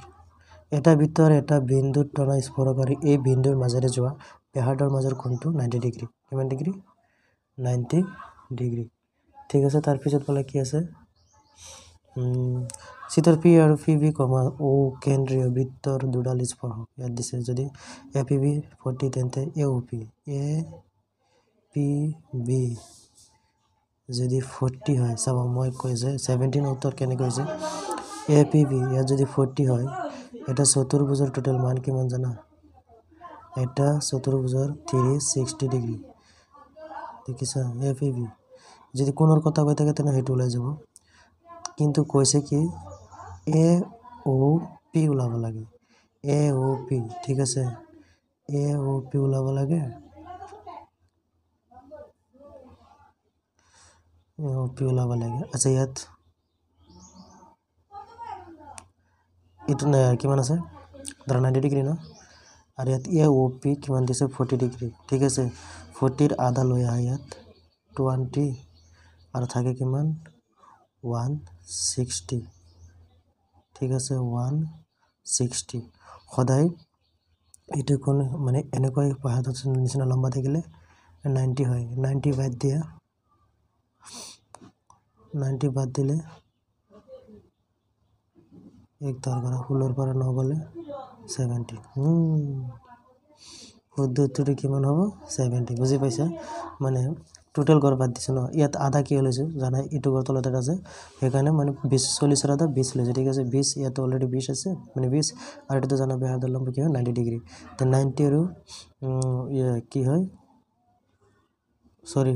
Speaker 1: এটা বৃত্তৰ এটা বিন্দুত টনা স্পৰ্শ কৰি এই বিন্দুৰ মাজেৰে যোৱা পেহাৰডৰ মাজৰ কোনটো নাইণ্টি ডিগ্ৰী কিমান ডিগ্ৰী নাইণ্টি ডিগ্ৰী ঠিক আছে তাৰপিছত বোলে কি আছে চিটৰ পি আৰু পি বি কমা অ' কেন্দ্ৰীয় বৃত্তৰ দুডাল স্পৰ্শ ইয়াত দিছে যদি এ পি বি ফৰ্টি তেন্তে A O' P A P B যদি ফোরটি হয় চাব মই কৈ যে ছেভেণ্টিন উত্তৰ কেনেকৈ হৈছে এ পি বি ইয়াত যদি ফোরটি হয় এটা চতুর্ভুজৰ টোটেল মান কিমান জানা এটা চতুর্ভুজৰ থ্ৰী ছিক্সটি ডিগ্ৰী দেখিছা এ পি বি যদি কোণৰ কথা কৈ থাকে তেনে সেইটো ওলাই যাব কিন্তু কৈছে কি এ অ' পি ওলাব লাগে এ অ' পি ঠিক আছে এ অ' পি ওলাব লাগে प्योला वाले अच्छा इत कि धरा नाइन्टी डिग्री ना और इतना ओ पी कि फोर्टी डिग्री ठीक है फोर्टिर आधा लय टी और थे कि वन सिक्सटी ठीक है वन सिक्सटी सदा यू कने लम्बा थे नाइन्टी है नाइन्टी बद दिया নাইনটি বাদ দিলে এক ধার করা ষোলোর পৰা ন গ'লে ছেভেণ্টি শুদ্ধ উত্তৰটো কিমান হ'ব ছেভেণ্টি বুজি পাইছা মানে টোটেল গড় বাদ দিছোঁ ন ইয়াত আধা কিয় লৈছোঁ জানাই এইটো গড় তলত এটা আছে সেইকাৰণে মানে বিছ চল্লিছৰ আধা বিছ লৈছে ঠিক আছে বিছ ইয়াতো অলৰেডি বিছ আছে মানে বিছ আৰু এইটোতো জানা বেহাৰ দৰ কি হয় নাইণ্টি ডিগ্ৰী তো নাইনটি আৰু ইয়ে কি হয় চৰি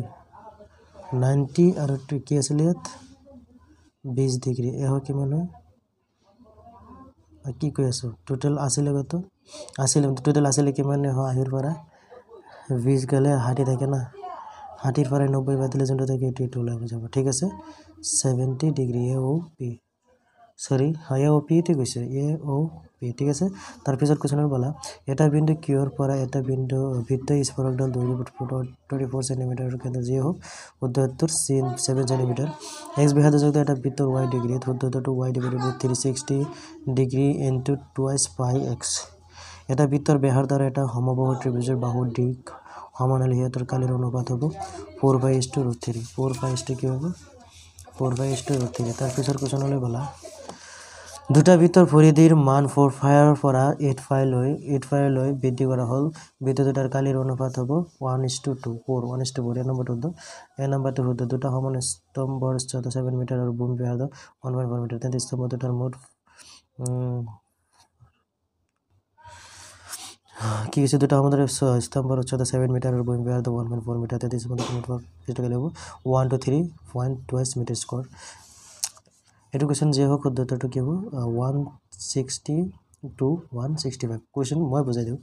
Speaker 1: নাইণ্টি আৰু কি আছিলে ইয়াত বিছ ডিগ্ৰী এশ কিমান হয় কি কৈ আছোঁ টোটেল আছিলে কতো আছিলে টোটেল আছিলে কিমান এশ আহিৰ পৰা বিছ গ'লে ষাঠি থাকে না ষাঠিৰ পৰাই নব্বৈ বাদিলে যোনটো থাকে এইটো ওলাই যাব ঠিক আছে seventy degree A O' P sorry A O' পিয়েতে A O' P ঠিক আছে তাৰপিছত কুৱেশ্যনত বলা এটা বিন্দু কিয়ৰ পৰা এটা বিন্দু বৃত্ত স্পৰকডাল দৌৰি foot foot twenty four centimetre কেন্দ্ৰ যিয়ে হওক শুদ্ধত্তৰ চিন ছেভেন চেণ্টিমিটাৰ এক্স বিহাদ এটা বৃত্তৰ ৱাই ডিগ্ৰীত শুদ্ধত্তৰটো Y degree three sixty degree into twice pi X এটা বৃত্তৰ বেহাৰ দ্বাৰা এটা সমবাহু ত্ৰিভুজৰ বাহু দিগ সমানালি সিহঁতৰ কালিৰ অনুপাত হ'ব four by H two root three four by H two কি হ'ব four by H two root three তাৰপিছৰ কুৱেশ্যনলৈ গ'লা দুটা ভিতৰ পৰিধিৰ মান ফ'ৰ ফাইভৰ পৰা এইট ফাইভ ফাইভলৈ এইট ফাইভলৈ বৃদ্ধি কৰা হ'ল বিদ্যুৎ দুটাৰ কালিৰ অনুপাত হ'ব one is two two four one is to four এই নম্বৰটো শুদ্ধ এই নম্বৰটো শুদ্ধ দুটা সমান স্তম্ভৰ উচ্চত ছেভেন মিটাৰ আৰু বুম বিহাৰ ওৱান পইণ্ট ফ'ৰ মিটাৰ তেন্তে স্তম্ভ দুটাৰ মুঠ কি কিছু দুটা আমাদের স্তম্ভের উচ্চত সেভেন মিটার আর বই বিহার ওয়ান পয়েন্ট ফোর মিটার তেত্রিশ মধ্যে নেটওয়ার্ক যেটা গেলে ওয়ান টু থ্রি পয়েন্ট টুয়েস মিটার স্কোয়ার এইটো কুৱেশ্যন যিয়ে হওক শুদ্ধতৰটো কি হ'ব one sixty two one sixty five question মই বুজাই দিওঁ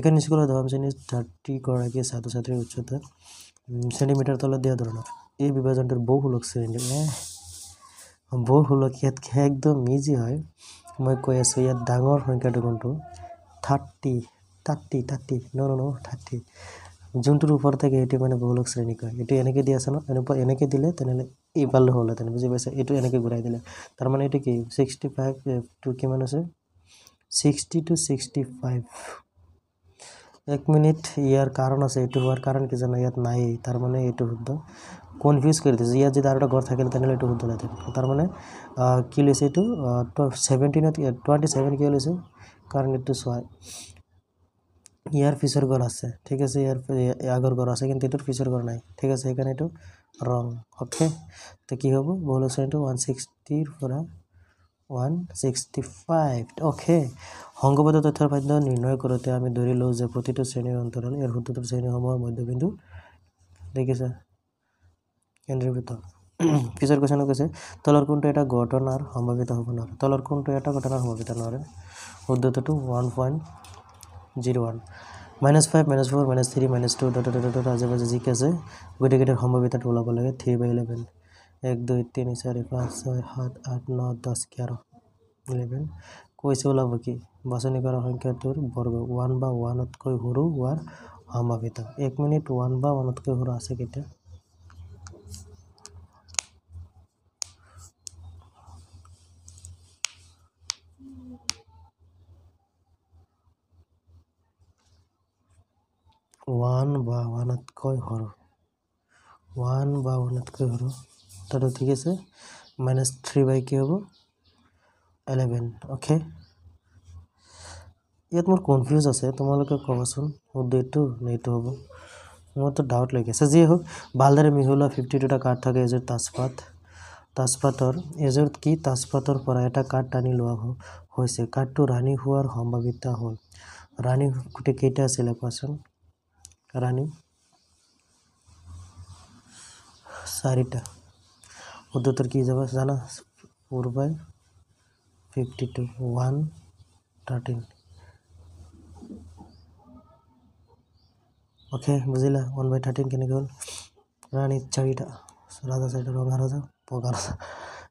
Speaker 1: এইখন স্কুলৰ দশম শ্ৰেণীৰ থাৰ্টিগৰাকী ছাত্ৰ ছাত্ৰীৰ উচ্চতা চেণ্টিমিটাৰ তলত দিয়া ধৰণৰ এই বিভাজনটোৰ বহু সুলক শ্ৰেণী বহু সুলক ইয়াতকৈ একদম ইজি হয় মই কৈ আছোঁ ইয়াত ডাঙৰ সংখ্যাটো কোনটো থাৰ্টি থাৰ্টি থাৰ্টি ন ন ন থাৰ্টি যোনটোৰ ওপৰত থাকে সেইটো মানে বহুলক শ্ৰেণী কয় এইটো এনেকৈ দিয়া আছে ন এনেকুৱা এনেকৈ দিলে তেনেহ'লে এইফালে হ'লহেঁতেন বুজি পাইছে এইটো এনেকৈ ঘূৰাই দিলে তাৰমানে এইটো কি ছিক্সটি ফাইভটো কিমান আছে ছিক্সটি টু ছিক্সটি ফাইভ এক মিনিট ইয়াৰ কাৰণ আছে এইটো হোৱাৰ কাৰণ কি জানো ইয়াত নাই তাৰমানে এইটো শুদ্ধ কনফিউজ কৰি দিছে ইয়াত যদি আৰু এটা ঘৰ থাকিলে তেনেহ'লে এইটো শুদ্ধ শুদ্ধলেহেঁতেন তাৰমানে কি লৈছে এইটো ছেভেণ্টিনত টুৱেণ্টি ছেভেন কিয় লৈছে কাৰণ এইটো চোৱা ইয়াৰ ফিচৰ ঘৰ আছে ঠিক আছে ইয়াৰ আগৰ ঘৰ আছে কিন্তু এইটোৰ ফিচৰ ঘৰ নাই ঠিক আছে সেইকাৰণে এইটো wrong okay to ki hobo bolo sign to 160 for 165 okay hongobodo tothor paddo nirnoy korote ami dhorilo je protito shrenir antaran er hutto shrenir homo moddho bindu dekhecha kendrabito fisher question kase tolor kunto eta ghotonar hombhabito hobo nar tolor kunto eta ghotonar hombhabito nar hutto to 1.01 minus five minus four minus three minus two dot dot dot আজে বাজে জিকে আছে গোটেইকেইটাৰ সম্ভাৱ্যতাত ওলাব লাগে থ্ৰী বাই ইলেভেন এক দুই তিনি চাৰি পাঁচ ছয় সাত আঠ ন দহ এঘাৰ ইলেভেন কৈছে ওলাব কি বাছনি কৰা সংখ্যাটোৰ বৰ্গ ওৱান বা ওৱানতকৈ সৰু হোৱাৰ সম্ভাৱ্যতা এক মিনিট ওৱান বা ওৱানতকৈ সৰু আছে কেতিয়া ওৱান বা ওৱানতকৈ সৰু ওৱান বা ওৱানতকৈ সৰু তাতো ঠিক আছে মাইনাছ থ্ৰী বাই কি হ'ব এলেভেন অ'কে ইয়াত মোৰ কনফিউজ আছে তোমালোকে ক'বাচোন মোৰ এইটো নে এইটো হ'ব মোৰতো ডাউট লাগি আছে যিয়ে হওক ভালদৰে মিহলোৱা ফিফটি টুটা কাৰ্ড থাকে এযোৰ তাজপাত তাজপাতৰ এযোৰ কি তাজপাতৰ পৰা এটা কাৰ্ড টানি লোৱা হৈছে কাৰ্ডটো ৰাণী হোৱাৰ সম্ভাৱিতা হ'ল ৰাণী গোটেই কেইটা আছিলে কোৱাচোন राणी सारिटा उद्धव तुर्की जवळ झाला four by fifty two one thirteen okay बुझीला वन बाय थर्टीन केने घेऊन राणी चळीटा राजा साईटा डोंगा राजा पोगा राजा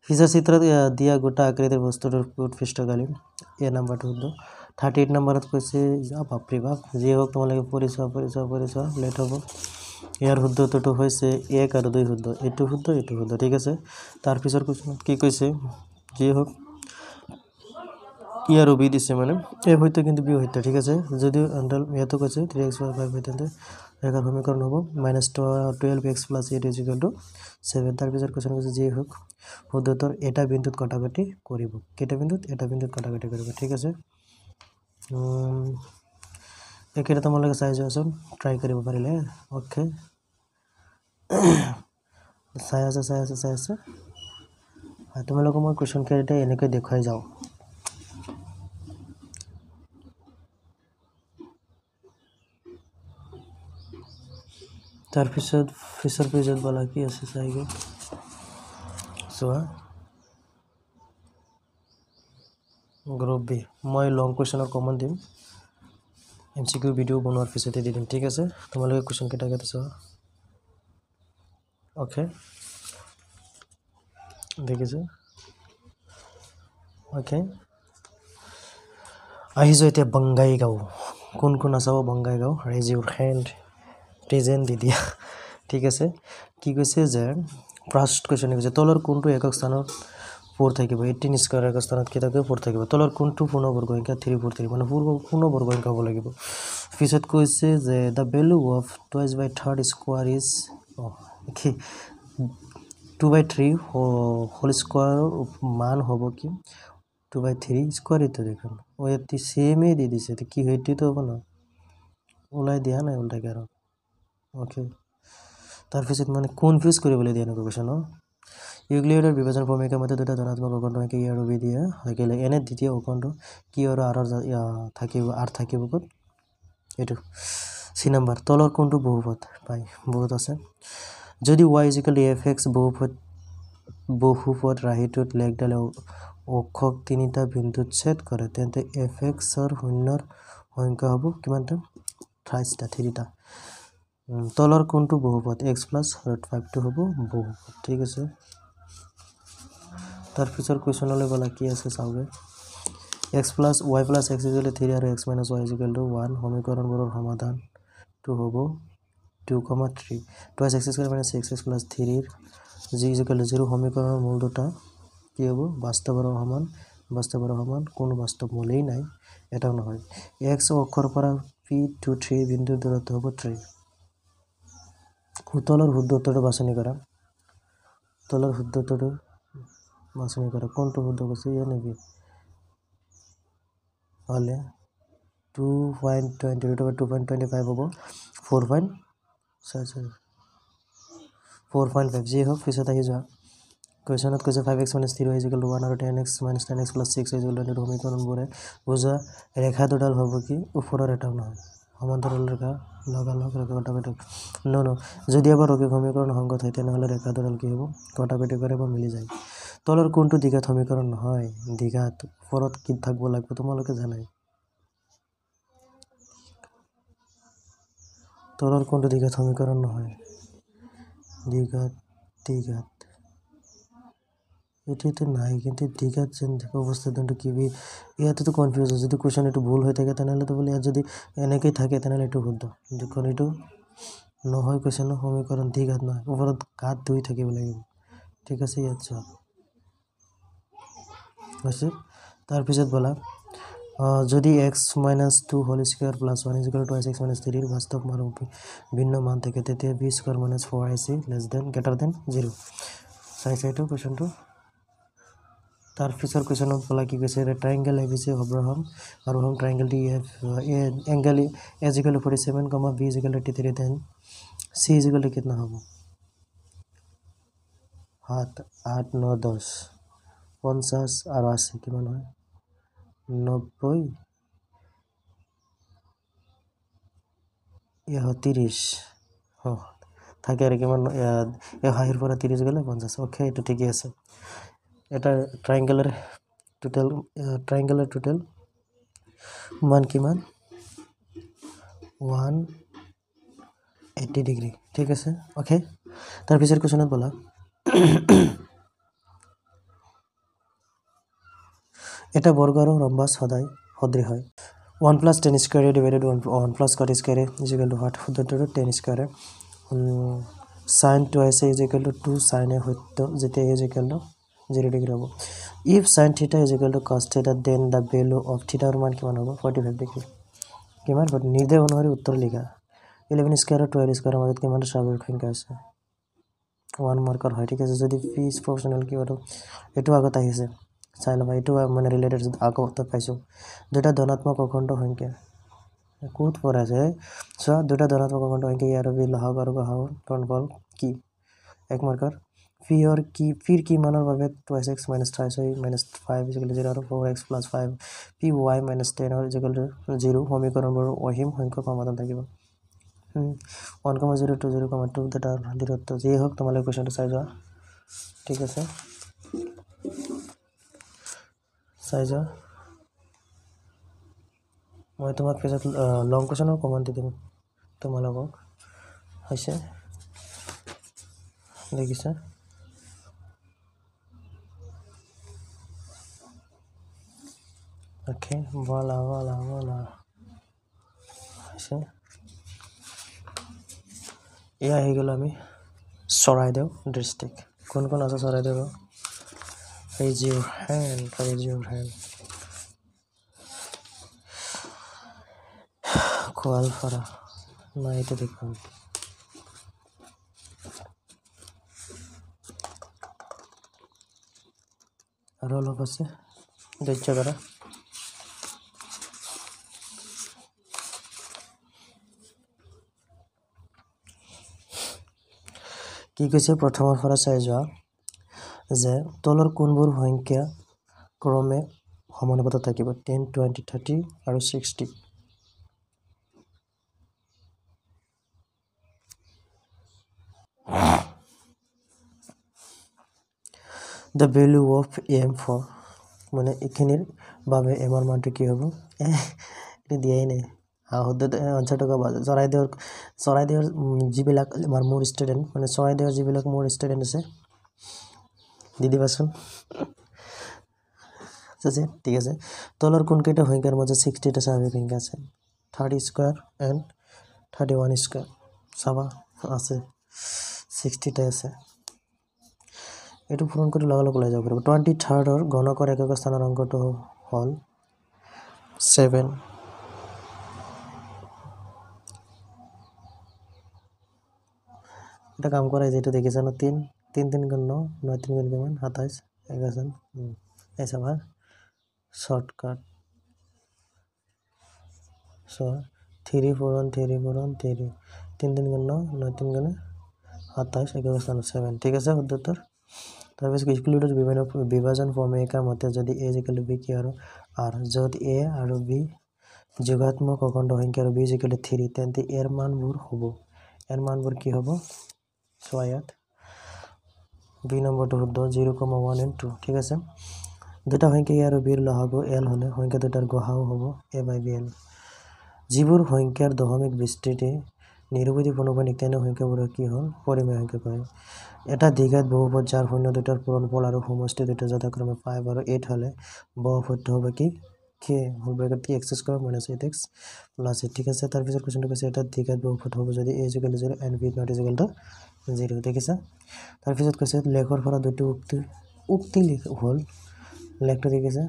Speaker 1: हिचं चित्र दिया गोटा आकृती वस्तू टूट फिष्ट घालीन ए नंबर टू उद्धव থাৰ্টি এইট নম্বৰত কৈছে যা বাপৰি বাপ যি হওক তোমালোকে পঢ়ি চোৱা পঢ়ি চোৱা পঢ়ি চোৱা লেট হ'ব ইয়াৰ শুদ্ধটোতো হৈছে এক আৰু দুই শুদ্ধ এইটো শুদ্ধ এইটো শুদ্ধ ঠিক আছে তাৰপিছৰ কুৱেশ্যনত কি কৈছে যি হওক ইয়াৰো বি দিছে মানে এ সত্য কিন্তু বি সত্য ঠিক আছে যদিও এণ্ডাল ইয়াতো কৈছে থ্ৰী এক্স প্লাছ ফাইভ হৈ তেন্তে সমীকৰণ হ'ব minus twelve x plus eight equal to seven তাৰপিছত কৈছে কৈছে যি হওক শুদ্ধটোৰ এটা বিন্দুত কটাকটি কৰিব কেইটা বিন্দুত এটা বিন্দুত কটাকটি কৰিব ঠিক আছে একেটা তোমালোকে চাই যোৱাচোন ট্ৰাই কৰিব পাৰিলে অ'কে চাই আছে চাই আছে চাই আছে হয় তোমালোকক মই কুৱেশ্যন কেইটা এনেকৈ দেখুৱাই যাওঁ তাৰপিছত পিছৰ পিছত বলা কি আছে চাইগৈ চোৱা গ্ৰুপ বি মই লং কুৱেশ্যনৰ কমন দিম এম চি কিউ ভিডিঅ' বনোৱাৰ পিছতে দি দিম ঠিক আছে তোমালোকে কুৱেশ্যনকেইটা কেইটা চোৱা অ'কে দেখিছোঁ অ'কে আহিছোঁ এতিয়া বঙাইগাঁও কোন কোন নাচাব বঙাইগাঁও ৰাইজ ইউৰ হেণ্ড প্ৰেজেণ্ট দি দিয়া ঠিক আছে কি কৈছে যে ফাৰ্ষ্ট কুৱেশ্যনে কৈছে তলৰ কোনটো একক স্থানত ফ'ৰ থাকিব এইটিন স্কোয়াৰেৰ স্থানত কেটা ফ'ৰ থাকিব তলৰ কোনটো টু পূর্ণবর্গ সংখ্যা থ্রি ফোর থ্রি মানে পূর্ব পূর্ণবর্গ সংখ্যা হবো লাগবে পিছত কৈছে যে the value of twelve by third square is two by three whole square মান হব কি টু বাই থ্ৰী স্কোয়ার এটা দেখুন ও চেমেই দি দিছে কি হয় তো হব ন ওলাই দিয়া নাই ওল্টাকে আর অ'কে তাৰপিছত মানে কনফিউজ কৰিবলৈ দিয়া নাকি কৈছে ন ইউক্লিয়ডৰ বিভাজন ভূমিকাৰ মতে দুটা ধনাত্মক অখণ্ড থাকে ই আৰু বি দিয়ে থাকিলে এনে দ্বিতীয় অখণ্ড কি আৰু আৰৰ থাকিব আৰ থাকিব ক'ত এইটো চি নাম্বাৰ তলৰ কোনটো বহুপথ পায় বহুত আছে যদি ৱাই ইজিকেল এফ এক্স বহুপথ বহুপথ ৰাহিটোত লেগডালে অক্ষক তিনিটা বিন্দুত চেট কৰে তেন্তে এফ এক্সৰ শূন্যৰ সংখ্যা হ'ব কিমানটা থ্ৰাইছটা থ্ৰীটা তলৰ কোনটো বহুপথ এক্স প্লাছ ৰুট ফাইভটো হ'ব বহুপথ ঠিক আছে তাৰপিছৰ কুৱেশ্যনলৈ গ'লা কি আছে চাওঁগৈ x plus y plus x equal three আৰু x minus y is equal two one সমীকৰণবোৰৰ সমাধানটো হ'ব two comma three twelve x square minus x x plus থ্ৰীৰ জি ইজিকেল জিৰ' সমীকৰণৰ মূল দুটা কি হ'ব বাস্তৱৰ সমান বাস্তৱৰ সমান কোনো বাস্তৱ মূলেই নাই এটাও নহয় এক্স অক্ষৰ পৰা পি টু থ্ৰী বিন্দুৰ দূৰত্ব হ'ব থ্ৰী সুতলৰ শুদ্ধ উত্তৰটো বাছনি কৰা তলৰ শুদ্ধ উত্তৰটো মাছনি কৰে কোনটো শুদ্ধ কৈছে ইয়ে নেকি হ'লে টু পইণ্ট টুৱেণ্টি টু টকা টু পইণ্ট টুৱেণ্টি ফাইভ হ'ব four point sorry sorry four point five যি হওক পিছত আহি যোৱা কুৱেশ্যনত কৈছে ফাইভ এক্স মাইনাছ থ্ৰী হৈ যাব ওৱান আৰু ten x minus ten x plus six হৈ যাব টুৱেণ্টি সমীকৰণবোৰে বুজোৱা ৰেখা দুডাল হ'ব কি ওপৰৰ এটাও নহয় সমান্তৰাল ৰেখা লগালগ ৰেখা কটাকটি ন ন যদি আমাৰ ৰোগী সমীকৰণ সংগত হয় তেনেহ'লে ৰেখা দুডাল কি হ'ব কটাকটি কৰিব মিলি যায় তলৰ কোনটো দীঘাত সমীকৰণ নহয় দীঘাত ওপৰত কি থাকিব লাগিব তোমালোকে জানাই তলৰ কোনটো দীঘাত সমীকৰণ নহয় দীঘাত দীঘাত এতিয়াতো নাই কিন্তু দীঘাত যেন অৱস্থাটো কিবি ইয়াতেতো কনফিউজ হয় যদি কুৱেশ্যন এইটো ভুল হৈ থাকে তেনেহ'লেতো বোলে ইয়াত যদি এনেকৈ থাকে তেনেহ'লে এইটো শুদ্ধ দেখোন এইটো নহয় কৈছে সমীকৰণ দীঘাত নহয় ওপৰত গাত ধুই থাকিব লাগিব ঠিক আছে ইয়াত চোৱা হৈছে তাৰপিছত বোলা যদি x minus two whole square plus one square two x minus three বাস্তৱ মান ভিন্ন মান থাকে তেতিয়া B square minus four a C less than greater than zero' চাই চাইটো কুৱেশ্যনটো তাৰপিছৰ কুৱেশ্যনত বোলা কি কৈছে ট্ৰাইংগেল হেভি চি অব্ৰাহম অব্ৰাহম triangle D F A angle A equal forty seven comma B equal eighty three then C equal কেতিয়া হ'ব সাত আঠ ন দহ পঞ্চাছ আৰু আশী কিমান হয় নব্বৈ এশ ত্ৰিছ অঁ থাকে আৰু কিমান এশ আশীৰ পৰা ত্ৰিছ গ'লে পঞ্চাছ অ'কে এইটো ঠিকে আছে এটা ট্ৰাইংগলৰ টোটেল ট্ৰাইংগলৰ টোটেল মান কিমান ওৱান এইটি ডিগ্ৰী ঠিক আছে অ'কে তাৰপিছত কুৱেশ্যনত বলা এটা বৰ্গ আৰু ৰম্বাছ সদায় সদৃশ হয় ওৱান প্লাছ টেন স্কুৱেৰে divided one one plus cot স্কুৱেৰে ইজিকেল টু হোৱাট সুধাটো টেন স্কুৱেৰে চাইন টু আছে ইজিকেল টু টু চাইনে সত্য যেতিয়া ইজিকেল টু জিৰ' ডিগ্ৰী হ'ব if sine theta equal to cos theta then the value of থিটাৰ মান কিমান হ'ব ফৰ্টি ফাইভ ডিগ্ৰী কিমান নিৰ্দেশ অনুসৰি উত্তৰ লিখা ইলেভেন স্কুৱেৰ আৰু টুৱেল্ভ স্কুৱেৰৰ মাজত কিমান স্বাভাৱিক সংখ্যা আছে ওৱান মাৰ্কৰ হয় ঠিক আছে যদি ফিজ প্ৰফেচনেল কিবা এইটো আগত আহিছে চাই ল'বা এইটো মানে ৰিলেটেড যদি আকৌ উত্তৰ পাইছোঁ দুটা ধনাত্মক অখণ্ড সংখ্যা ক'ত পৰা আছে চোৱা দুটা ধনাত্মক অখণ্ড সংখ্যা ইয়াৰ বাবে লাহক আৰু গ্ৰহণ কল কি এক মাৰ্কৰ ফিঅৰ কি ফিৰ কিমানৰ বাবে টুৱাইচ এক্স মাইনাছ থ্ৰাইচ হয় মাইনাছ ফাইভ ইজিকেল জিৰ' আৰু four x plus five P y minus টেনৰ ইজিকেল জিৰ' সমীকৰণবোৰ অসীম সংখ্যক সমাধান থাকিব one comma zero' two zero' comma two দুটাৰ দূৰত্ব যিয়ে হওক তোমালোকে কুৱেশ্যনটো চাই যোৱা ঠিক আছে চাই যাওঁ মই তোমাক পিছত লং কুৱেশ্যনৰ কমেণ্ট দি দিম তোমালোকক হৈছে দেখিছা অ'কে বলা বলা বলা হৈছে এয়া আহি গ'লোঁ আমি চৰাইদেউ ডিষ্ট্ৰিক্ট কোন কোন আছে Charaideo Raise your hand, raise your hand. Call for a night to come. Roll over, sir. The Jabara. কি কৈছে প্ৰথমৰ পৰা চাই যোৱা যে তলৰ কোনবোৰ সংখ্যা ক্ৰমে সমানুপাতত থাকিব টেন টুৱেণ্টি থাৰ্টি আৰু sixty the value of M for মানে এইখিনিৰ বাবে এমৰ মানটো কি হ'ব এইটো দিয়াই নাই আঞ্চাৰ টকা বা চৰাইদেউৰ চৰাইদেউৰ যিবিলাক আমাৰ মোৰ ষ্টুডেণ্ট মানে চৰাইদেউৰ যিবিলাক মোৰ ষ্টুডেণ্ট আছে দিদি পারছেন আছে ঠিক আছে তলার কেটা সংখ্যার মাজত সিক্সটিটা স্বাভাবিক সংখ্যা আছে thirty square and thirty one square চাবা আছে সিক্সটিটা আছে এইটো পূরণ কৰি লগালগ ওলাই যাব পাৰিব টুৱেণ্টি থাৰ্ডৰ গণকৰ একক স্থানৰ অংকটো হ'ল সেভেন এটা কাম কৰা যেটা দেখিছা ন তিনি তিন তিন গুণ ন নয় তিন গুণ কেমন সাতাইশ এগারোজন এসে আবার শর্টকাট থ্রি ফোরন থ্রি ফোরন থ্রি তিন তিন গুণ ন নয় তিন গুণে সাতাইশ একেবারে স্থান সেভেন ঠিক আছে শুদ্ধোত্তর তারপর স্কুলটোর বিভিন্ন বিভাজন ফর্মেকার মতে যদি এ জিকালে বি কি আৰু আৰ যদি এ আৰু বি যোগাত্মক অখণ্ড সংখ্যা আৰ বি জিকালে থ্ৰি তেন্তে এৰ মানবোৰ হ'ব এৰ মানবোৰ কি হ'ব চোৱা ইয়াত বি নম্বৰটো শুদ্ধ zero' comma one and two ঠিক আছে দুটা সংখ্যা ই আৰু বিৰ লহাগ এল হ'লে সংখ্যা দুটাৰ গুহাও হ'ব এ বাই বি এল যিবোৰ সংখ্যাৰ দশমিক বিস্তৃতি নিৰুপতি পুনৰ তেনে সংখ্যাবোৰে কি হ'ল পৰিমেয় সংখ্যা কয় এটা দীঘাত বহুপদ যাৰ শূন্য দুটাৰ পূৰণ ফল আৰু সমষ্টি দুটা যথাক্ৰমে ফাইভ আৰু এইট হ'লে বহুশুদ্ধ হ'ব কি কে হোল ব্ৰেকেটটি এক্সেছ কৰা minus eight x plus eight ঠিক আছে তাৰপিছত কুৱেশ্যনটো কৈছে এটা ডিগাত বহুত হ'ব যদি a equal zero' and B not equal to zero' দেখিছা তাৰপিছত কৈছে লেখৰ পৰা দুইটো উক্তি উক্তি হ'ল লেখটো দেখিছা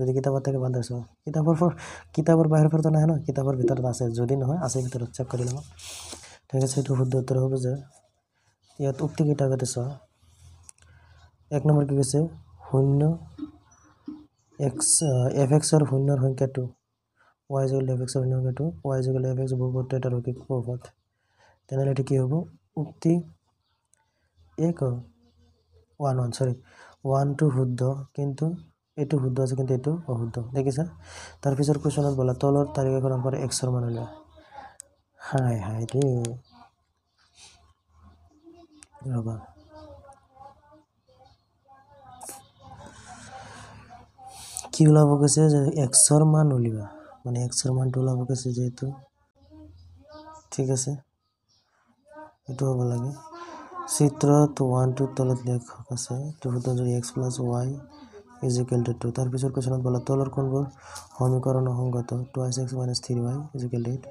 Speaker 1: যদি কিতাপত থাকে বান্ধ আছো কিতাপৰ পৰা কিতাপৰ বাহিৰৰ পৰাতো নাহে ন কিতাপৰ ভিতৰত আছে যদি নহয় আছে ভিতৰত চেক কৰি ল'ম ঠিক আছে সেইটো শুদ্ধ উত্তৰ হ'ব যে ইয়াত উক্তি কেইটা গৈছে এক নম্বৰ কি কৈছে শূন্য এক্স এফ এক্সৰ শূন্যৰ সংখ্যাটো ৱাই জগিলে এফ এক্সৰ শূন্য সংখ্যাটো ৱাই জগিলে এফ এক্স বহুপথ এটা ৰৈকিক বহুপথ তেনেহ'লে এইটো কি হ'ব উক্তি এক ওৱান ওৱান চৰি ওৱানটো শুদ্ধ কিন্তু এইটো শুদ্ধ আছে কিন্তু এইটো অশুদ্ধ দেখিছা তাৰপিছত কুৱেশ্যনত বোলা তলৰ তালিকাখন আমাৰ এক্সৰ মানুহ লোৱা হাই হাই দে ৰ'বা কি ওলাব গৈছে যে এক্সৰ মান উলিওৱা মানে এক্সৰ মানটো ওলাব কৈছে যিহেতু ঠিক আছে এইটো হ'ব লাগে চিত্ৰত ওৱানটোৰ তলত লেখক আছে টুটো যদি x plus y is equal two two তাৰপিছত কুৱেশ্যনত বোলে তলৰ কোনবোৰ সমীকৰণ সংগত twice x minus three Y is equal two eight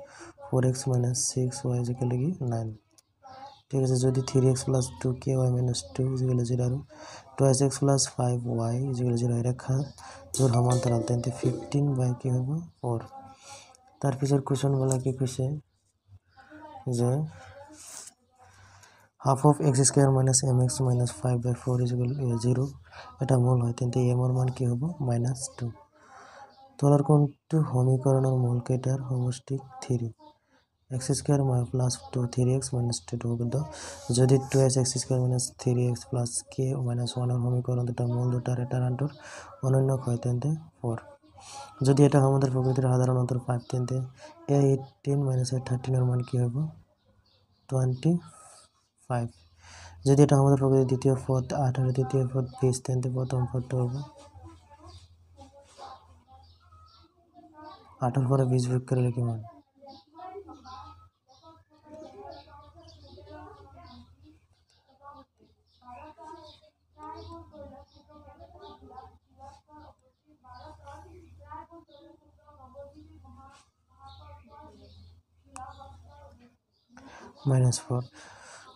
Speaker 1: four x minus six y equal কি নাইন ঠিক আছে যদি three x plus two K y minus two জিকেলে জিৰ' আৰু twelve x plus five y জিকেলে জিৰ' হৈ ৰেখা যোৰ সমান্তৰাল তেন্তে ফিফটিন বাই কি হ'ব ফ'ৰ তাৰপিছত কুৱেশ্যনবিলাক কি কৈছে যে half of x square minus M x minus five by four equal zero' এটা মূল হয় তেন্তে এমৰ মান কি হ'ব মাইনাছ টু তলৰ কোনটো সমীকৰণৰ মূলকেইটাৰ সমষ্টি three x square plus two three x minus two two কিন্তু যদি two x x square minus three x plus K minus ওয়ানের সমীকরণ দুটা মূল দুটার এটা রানটোর অনন্য হয় তেন্তে ফোর যদি এটা আমাদের প্রকৃতির সাধারণ অন্তর ফাইভ তেন্তে এ এইটিন মাইনাস এ থার্টিনের মান কী হব টোয়েন্টি ফাইভ যদি এটা আমাদের প্রকৃতির দ্বিতীয় পথ আঠারো তৃতীয় পথ বিশ তেন্তে প্রথম পথটা হবে আঠারো পরে বিশ বিয়োগ করলে কি মান মাইনাস ফোর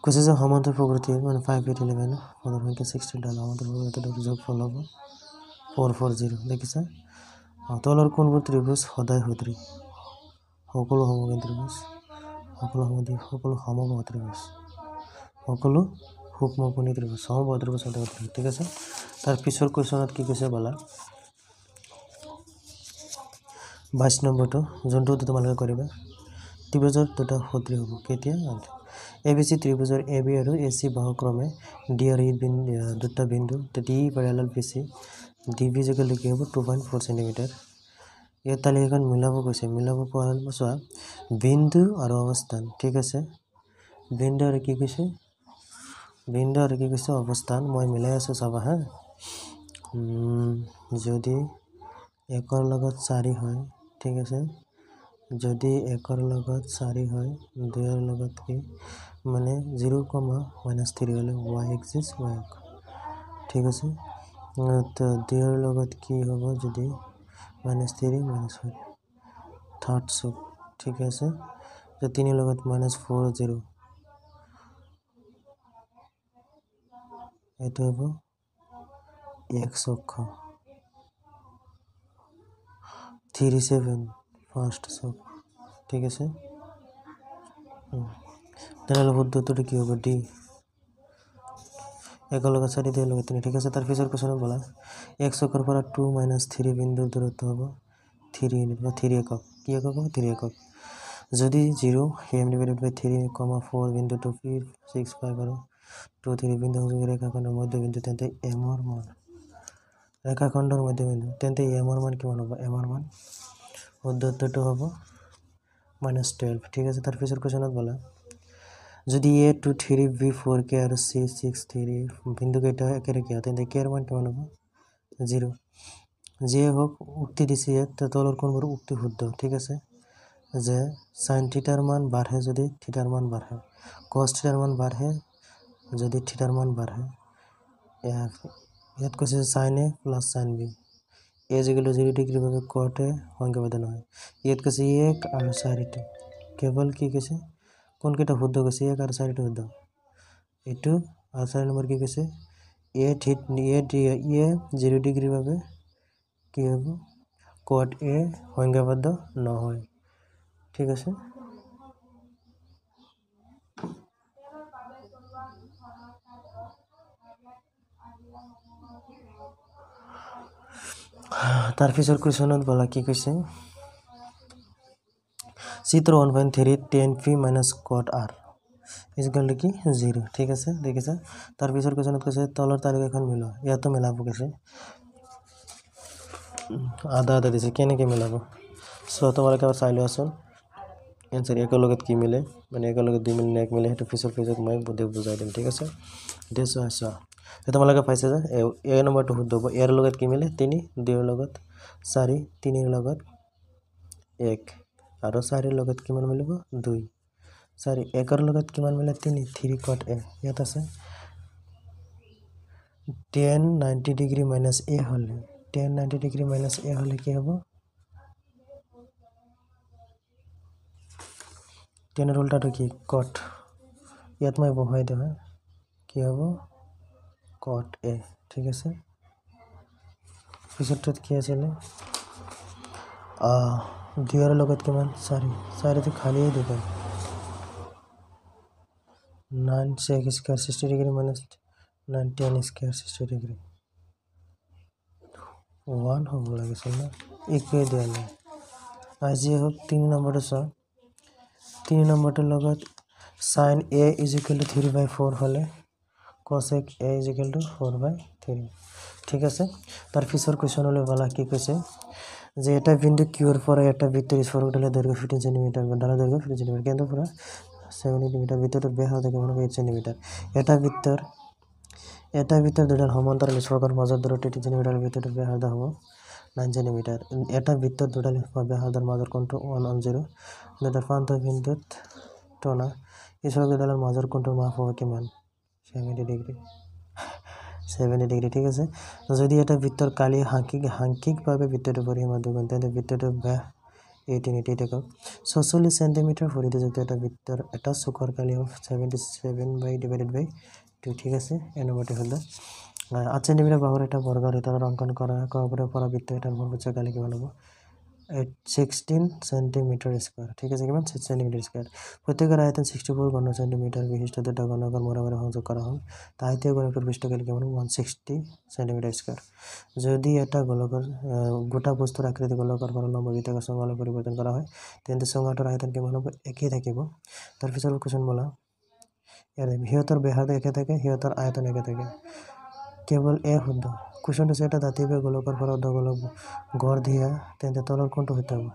Speaker 1: কোসে যে সমান্তর প্রকৃতির মানে ফাইভ এইট ইলেভেন পনেরো সংখ্যা সিক্সটি ডাল সমান্তর প্রকৃতির যোগফল হব ফোর ফোর জিরো দেখিছে তলৰ কোনবোৰ ত্ৰিভুজ সদায় সুদ্ৰী সকলো সমগ্ৰ ত্ৰিভুজ সকলো সমদ্ৰী সকলো সমবাহ ত্ৰিভুজ সকলো সূক্ষ্মকণি ত্ৰিভুজ সমবাহ ত্ৰিভুজ সদায় সুদ্ৰী ঠিক আছে তাৰ পিছৰ কুৱেশ্যনত কি কৈছে বলা বাইছ নম্বৰটো যোনটো তোমালোকে কৰিবা ত্ৰিভুজৰ দুটা সূত্ৰী হ'ব কেতিয়া e এ বি চি ত্ৰিভুজৰ এ বি আৰু এ চি বাহুক্ৰমে ডি আৰু ই দুটা বিন্দু D parallel B C D B যোগেলৈকে হ'ব টু পইণ্ট ফ'ৰ চেণ্টিমিটাৰ ইয়াত তালিকাখন মিলাব গৈছে মিলাব পৰা চোৱা বিন্দু আৰু অৱস্থান ঠিক আছে বিন্দু আৰু কি কৈছে বিন্দু আৰু কি কৈছে অৱস্থান মই মিলাই আছোঁ চাবা হা যদি একৰ লগত চাৰি হয় ঠিক আছে যদি একৰ লগত চাৰি হয় দুয়ৰ লগত কি মানে জিৰ' কমা মাইনাচ থ্ৰী হ'লে ৱাই এক্সিছ ৱাই অক ঠিক আছে তো দুয়ৰ লগত কি হ'ব যদি minus three minus five third চুক ঠিক আছে তো তিনিৰ লগত মাইনাচ ফ'ৰ জিৰ' এইটো হ'ব এক্স অক্ষ থ্ৰী ছেভেন ফাৰ্ষ্ট চুক ঠিক আছে দাঁড়ালে বুদ্ধ দুটো কী হবে ডি এক লগে চারি দুই লগে তিনি ঠিক আছে তার পিছর পিছনে বলা এক চক্কর পরা টু মাইনাস থ্রি বিন্দুর দূরত্ব হব থ্রি ইউনিট বা থ্রি একক কী একক হবে থ্রি একক যদি zero M divided by three comma four বিন্দু টু ফিফ সিক্স ফাইভ আৰু টু থ্রি বিন্দু সংযোগী রেখাখণ্ডের বিন্দু তেন্তে এমৰ মান রেখাখণ্ডের বিন্দু তেন্তে এমৰ মান কিমান হ'ব এমৰ মান উদ্যত্তটো হ'ব মাইনাছ টুৱেলভ ঠিক আছে তাৰ পিছৰ কুৱেশ্যনত বোলা যদি A two three B four K আৰু চি ছিক্স থ্ৰী বিন্দুকেইটা একেৰেকে হয় তেন্তে কে আৰ মান কিমান হ'ব জিৰ' যিয়ে হওক উক্তি দিছে ইয়াত তলৰ কোনবোৰ উক্তি শুদ্ধ ঠিক আছে যে চাইন থিটাৰ মান বাঢ়ে যদি থিটাৰ মান বাঢ়ে কচ থিটাৰ মান বাঢ়ে যদি থিটাৰ মান বাঢ়ে ইয়াত কৈছে sine A plus sine B A যিগুলো জিরো ডিগ্রিভাবে কটে সংখ্যাবাদ নয় ইয়াত গেছে এক আর চারিটো কেবল কি গেছে কোনকিটা শুদ্ধ গেছে এক আর চারিটো শুদ্ধ এইটো আর চারি নম্বর কি গেছে এ ঠিক এ এ জিরো ডিগ্রিভাবে কি হব কট এ সংখ্যাবাদ্য নহয় ঠিক আছে তাৰপিছৰ কুৱেশ্যনত বলা কি কৈছে চিত্ৰ one point three ten P minus cot R equal কি জিৰ' ঠিক আছে ঠিক আছে তাৰপিছৰ কুৱেশ্যনত কৈছে তলৰ তাৰিখ এখন মিলোৱা ইয়াতো মিলাব কৈছে আধা আধা দিছে কেনেকৈ মিলাব চ' তোমালোকে এবাৰ চাই লোৱাচোন এনচাৰি একেলগত কি মিলে মানে একেলগত দুই মিলে এক মিলে সেইটো পিছৰ পিছত মই বুজাই দিম ঠিক আছে দে চোৱা চোৱা जो तुम लोग पाई सजा एक नम्बर तो शुद्ध हम इगत कि मिले तीन दर चार एक और चार कि मिल चार एक कि मिले तीन थ्री कट ए इतना ten ninety degree minus A हम ten ninety degree minus A हम कि हम टेन रोल्टा तो कि कट इत मैं बहुत दूँ कि हम কট এ ঠিক আছে পিছত কি আছিলে দিয়াৰ লগত কিমান চাৰি চাৰিটো খালীয়ে দিব nine six square sixty degree minus nine ten square sixty degree one হ'ব লাগিছিল ন একোৱে দিয়া নাই আজি হওক তিনি নম্বৰটো চাওঁ তিনি নম্বৰটোৰ লগত sine A equal three by four হ'লে cosec A is equal to four by three ঠিক আছে তার পিছর কোয়েশন হলে বলা কী কৈছে যে এটা বিন্দু কিউর পরে এটা ভিতরে স্ফোরক ঢালে দৈর্ঘ্য ফিফটিন সেন্টিমিটার ঢালা দৈর্ঘ্য ফিফটিন সেন্টিমিটার কিন্তু পুরো সেভেন মিটার ভিতরে বেহাল থেকে মনে হয় এইট সেন্টিমিটার এটা ভিতর এটার ভিতর দুটার সমান্তরাল স্ফোরকর মাজত দূরত্ব এইটি সেন্টিমিটার ভিতরে বেহাদা হব নাইন সেন্টিমিটার এটার ভিতর দুটার বেহাদার মাজর কোনটো ওয়ান ওয়ান জিরো দুটার প্রান্ত বিন্দুত টনা এই স্ফোরক দুটার মাজর কোনটোৰ মাপ হ'ব কিমান ছেভেণ্টি ডিগ্ৰী ছেভেণ্টি ডিগ্ৰী ঠিক আছে যদি এটা বৃত্তৰ কালি সাংখ্যিক সাংখ্যিকভাৱে বৃত্তটো পৰিসীমা দুগুণ তেন্তে বৃত্তটো বেহ এইটিন এইটি টেকক ছয়চল্লিছ চেণ্টিমিটাৰ ভৰিটোযুক্ত এটা বৃত্তৰ এটা চুকৰ কালি হ'ল seventy seven by divided by two ঠিক আছে এনুমতি হ'লে আঠ চেণ্টিমিটাৰ বাহুৰ এটা বৰ্গৰ ভিতৰত অংকন কৰা কৰিব পৰা বৃত্ত এটা ভৰ্বোচ্চ কালি কিমান হ'ব 16 centimeter square. ठीक है जी क्या 16 centimeter square. प्रत्येक आयतन 64 घन centimeter विशिष्ट तो डगना अगर मोरा मोरा हम जो करा हम ताहित्य घन पर विशिष्ट के लिए क्या 160 centimeter square. जो दी ऐटा गोलाकार गुटा पुस्तक आकृति गोलाकार पर नाम बगीचे का संगल परिवर्तन करा है तें तो संगल तो आयतन के मानो एक ही थके वो तरफ़ इस और क्वेश्चन बोला यार हियोतर बेहद एक ही थके हियोतर आयतन एक ही थके কেবল এ শুদ্ধ কুশন হচ্ছে এটা দাঁতিবে গোলকের ফল গোলক গড় দিয়া তেন্তে তলর কোনটা হইতে হবে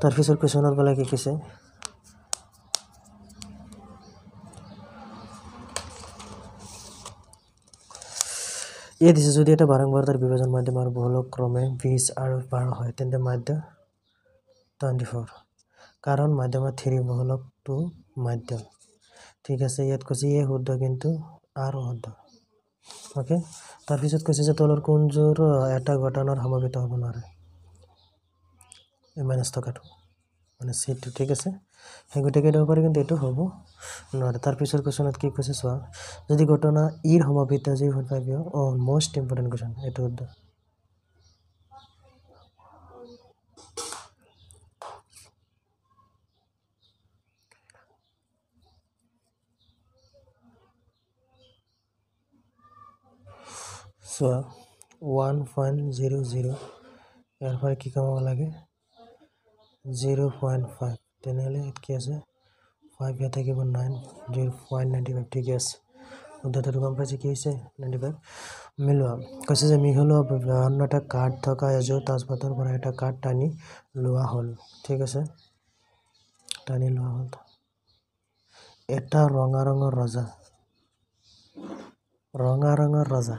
Speaker 1: তারপিছর কুশনত বেলা কি কিছে এ দিছে যদি এটা বারংবার তার বিভাজন মাধ্যম আর বহুল ক্রমে বিশ আর বারো হয় তেন্তে মাধ্য টুয়েন্টি ফোর কাৰণ মাধ্যমত মাধ্যমৰ থিৰিবহলকটো মাধ্যম ঠিক আছে ইয়াত কৈছে এই শুদ্ধ কিন্তু আৰু শুদ্ধ অ'কে তাৰপিছত কৈছে যে তলৰ কোনযোৰ এটা ঘটনাৰ সমবেত হ'ব নোৱাৰে মাইনাচ থকাটো মানে চিটটো ঠিক আছে সেই গতিকে দিব পাৰে কিন্তু এইটো হ'ব নোৱাৰে তাৰপিছৰ কুৱেশ্যনত কি কৈছে চোৱা যদি ঘটনা ইৰ সমবেত যি হ'ল পাই অ' মষ্ট ইম্পৰ্টেণ্ট কুৱেশ্যন এইটো শুদ্ধ চোৱা ওৱান পইণ্ট জিৰ' জিৰ' ইয়াৰ পৰা কি কমাব লাগে জিৰ' পইণ্ট ফাইভ তেনেহ'লে ইয়াত কি আছে ফাইভ ইয়াত থাকিব nine zero' point ninety five ঠিকে আছে উদ্ধাৰটো গম পাইছে কি হৈছে নাইণ্টি ফাইভ মিলোৱা কৈছে যে মিহলোৱা অন্য এটা কাৰ্ড থকা এযোৰ তাজপাতৰ পৰা এটা কাৰ্ড টানি লোৱা হ'ল ঠিক আছে টানি লোৱা হ'ল এটা ৰঙা ৰঙৰ ৰজা ৰঙা ৰঙৰ ৰজা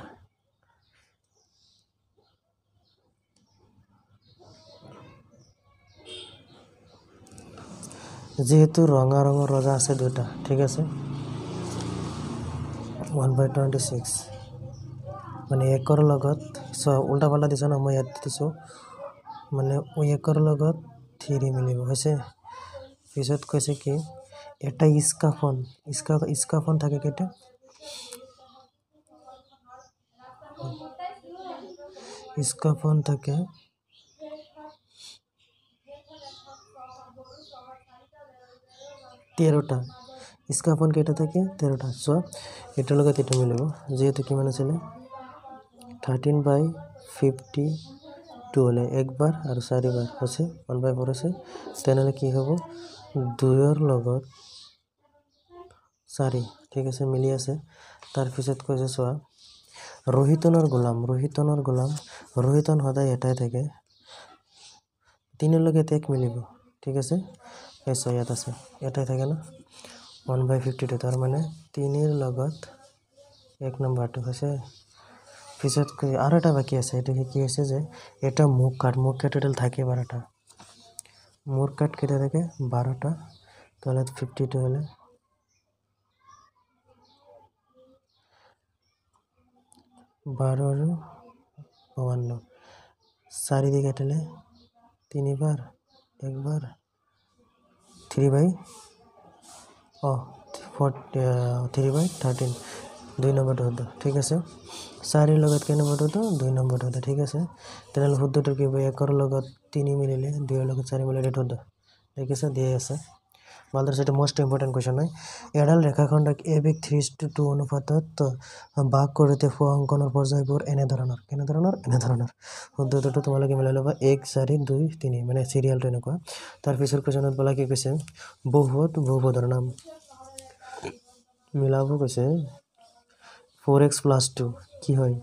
Speaker 1: যিহেতু ৰঙা ৰঙৰ ৰজা আছে দুটা ঠিক আছে ওৱান বাই টুৱেণ্টি ছিক্স মানে একৰ লগত চ ওল্টা পাল্টা দিছ ন মই ইয়াত দিছোঁ মানে একৰ লগত থ্ৰী মিলিব হৈছে পিছত কৈছে কি এটা ইস্কাফন ইস্কা ইস্কাফন থাকে কেতিয়া ইস্কাফন থাকে তেরোটা স্কাফন কেটে থাকে তেরোটা সব এটার লগত এটা মিলব যেহেতু কি আছে থার্টিন বাই ফিফটি টু হলে একবার আর চারিবার আছে ওয়ান বাই ফোর আছে তেনে কি হব দুয়ের লগত চারি ঠিক আছে মিলি আছে তারপিছত কৈছে চা রোহিতনের গোলাম রোহিতনের গোলাম রোহিতন সদায় এটাই থাকে তিনের লগত এক মিলিব ঠিক আছে এচ ইয়াত আছে ইয়াতে থাকে না ওৱান বাই ফিফটি টু তাৰ মানে তিনিৰ লগত এক নম্বৰটো হৈছে পিছত আৰু এটা বাকী আছে এইটো কি হৈছে যে এটা মুখ কাঠ মুখ কাঠ টোটেল থাকে বাৰটা মুখ কাঠ কেইটা থাকে বাৰটা তলত ফিফটি টু হ'লে বাৰ আৰু বাৱন্ন চাৰি দি কাটিলে তিনিবাৰ একবাৰ থ্ৰী বাই অঁ ফৰ থ্ৰী বাই থাৰ্টিন দুই নম্বৰটো শুদ্ধ ঠিক আছে চাৰিৰ লগত কেই নম্বৰটো হ'ব দুই নম্বৰটো শুদ্ধ ঠিক আছে তেনেহ'লে শুদ্ধটো কি হ'ব একৰ লগত তিনি মিলিলে দুইৰ লগত চাৰি মিলিলে শুদ্ধ ঠিক আছে দিয়ে আছে ভালদৰে এইটো মষ্ট ইম্পৰ্টেণ্ট কুৱেশ্যন হয় এডাল ৰেখাখণ্ডক এ বিগ থ্ৰী টু টু অনুপাতত বাক কৰোঁতে ফু অংকনৰ পৰ্যায়বোৰ এনেধৰণৰ কেনেধৰণৰ এনেধৰণৰ শুদ্ধটো তোমালোকে মিলাই ল'বা এক চাৰি দুই তিনি মানে চিৰিয়েলটো এনেকুৱা তাৰপিছৰ কুৱেশ্যনত বোলা কি কৈছে বহুত বহুবধৰ নাম মিলাব কৈছে ফ'ৰ এক্স প্লাছ টু কি হয়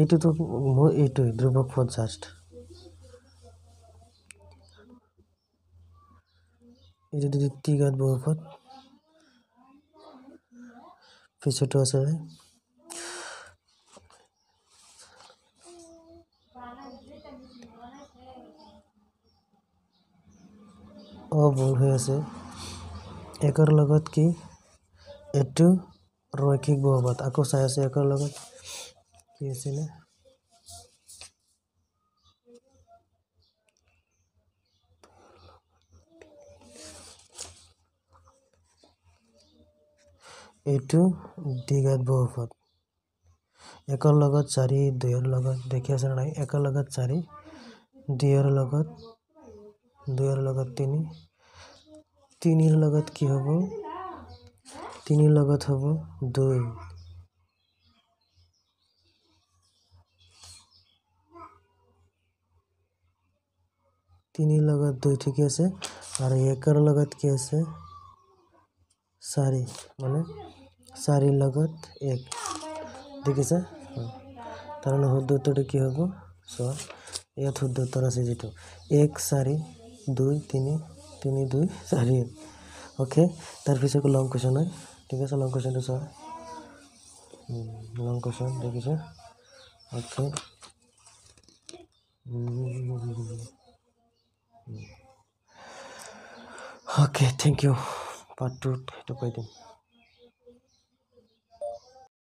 Speaker 1: এইটোতো মোৰ এইটোৱে ধ্ৰুৱক ফ'ৰ জাষ্ট এইটো দি টি গাত বৰফত পিছতো আছে অ বল হৈ আছে একৰ লগত কি এইটো ৰৈখিক বহুপাত আকৌ চাই আছে একৰ লগত কি আছিলে এইটো দীঘাত বহুপদ একৰ লগত চাৰি দুয়ৰ লগত দেখি আছে নাই একৰ লগত চাৰি দুইৰ লগত দুয়ৰ লগত তিনি তিনিৰ লগত কি হ'ব তিনিৰ লগত হ'ব দুই তিনিৰ লগত দুই ঠিকে আছে আৰু একৰ লগত কি আছে চাৰি মানে চাৰিৰ লগত এক দেখিছা তাৰমানে শুদ্ধ উত্তৰটো কি হ'ব চোৱা ইয়াত শুদ্ধ উত্তৰ আছে যিটো এক চাৰি দুই তিনি তিনি দুই চাৰি অ'কে তাৰপিছত আকৌ লং কুৱেশ্যন হয় ঠিক আছে লং কুৱেশ্যনটো চোৱা লং কুৱেশ্যন দেখিছা okay okay thank you part টুত সেইটো কৈ দিম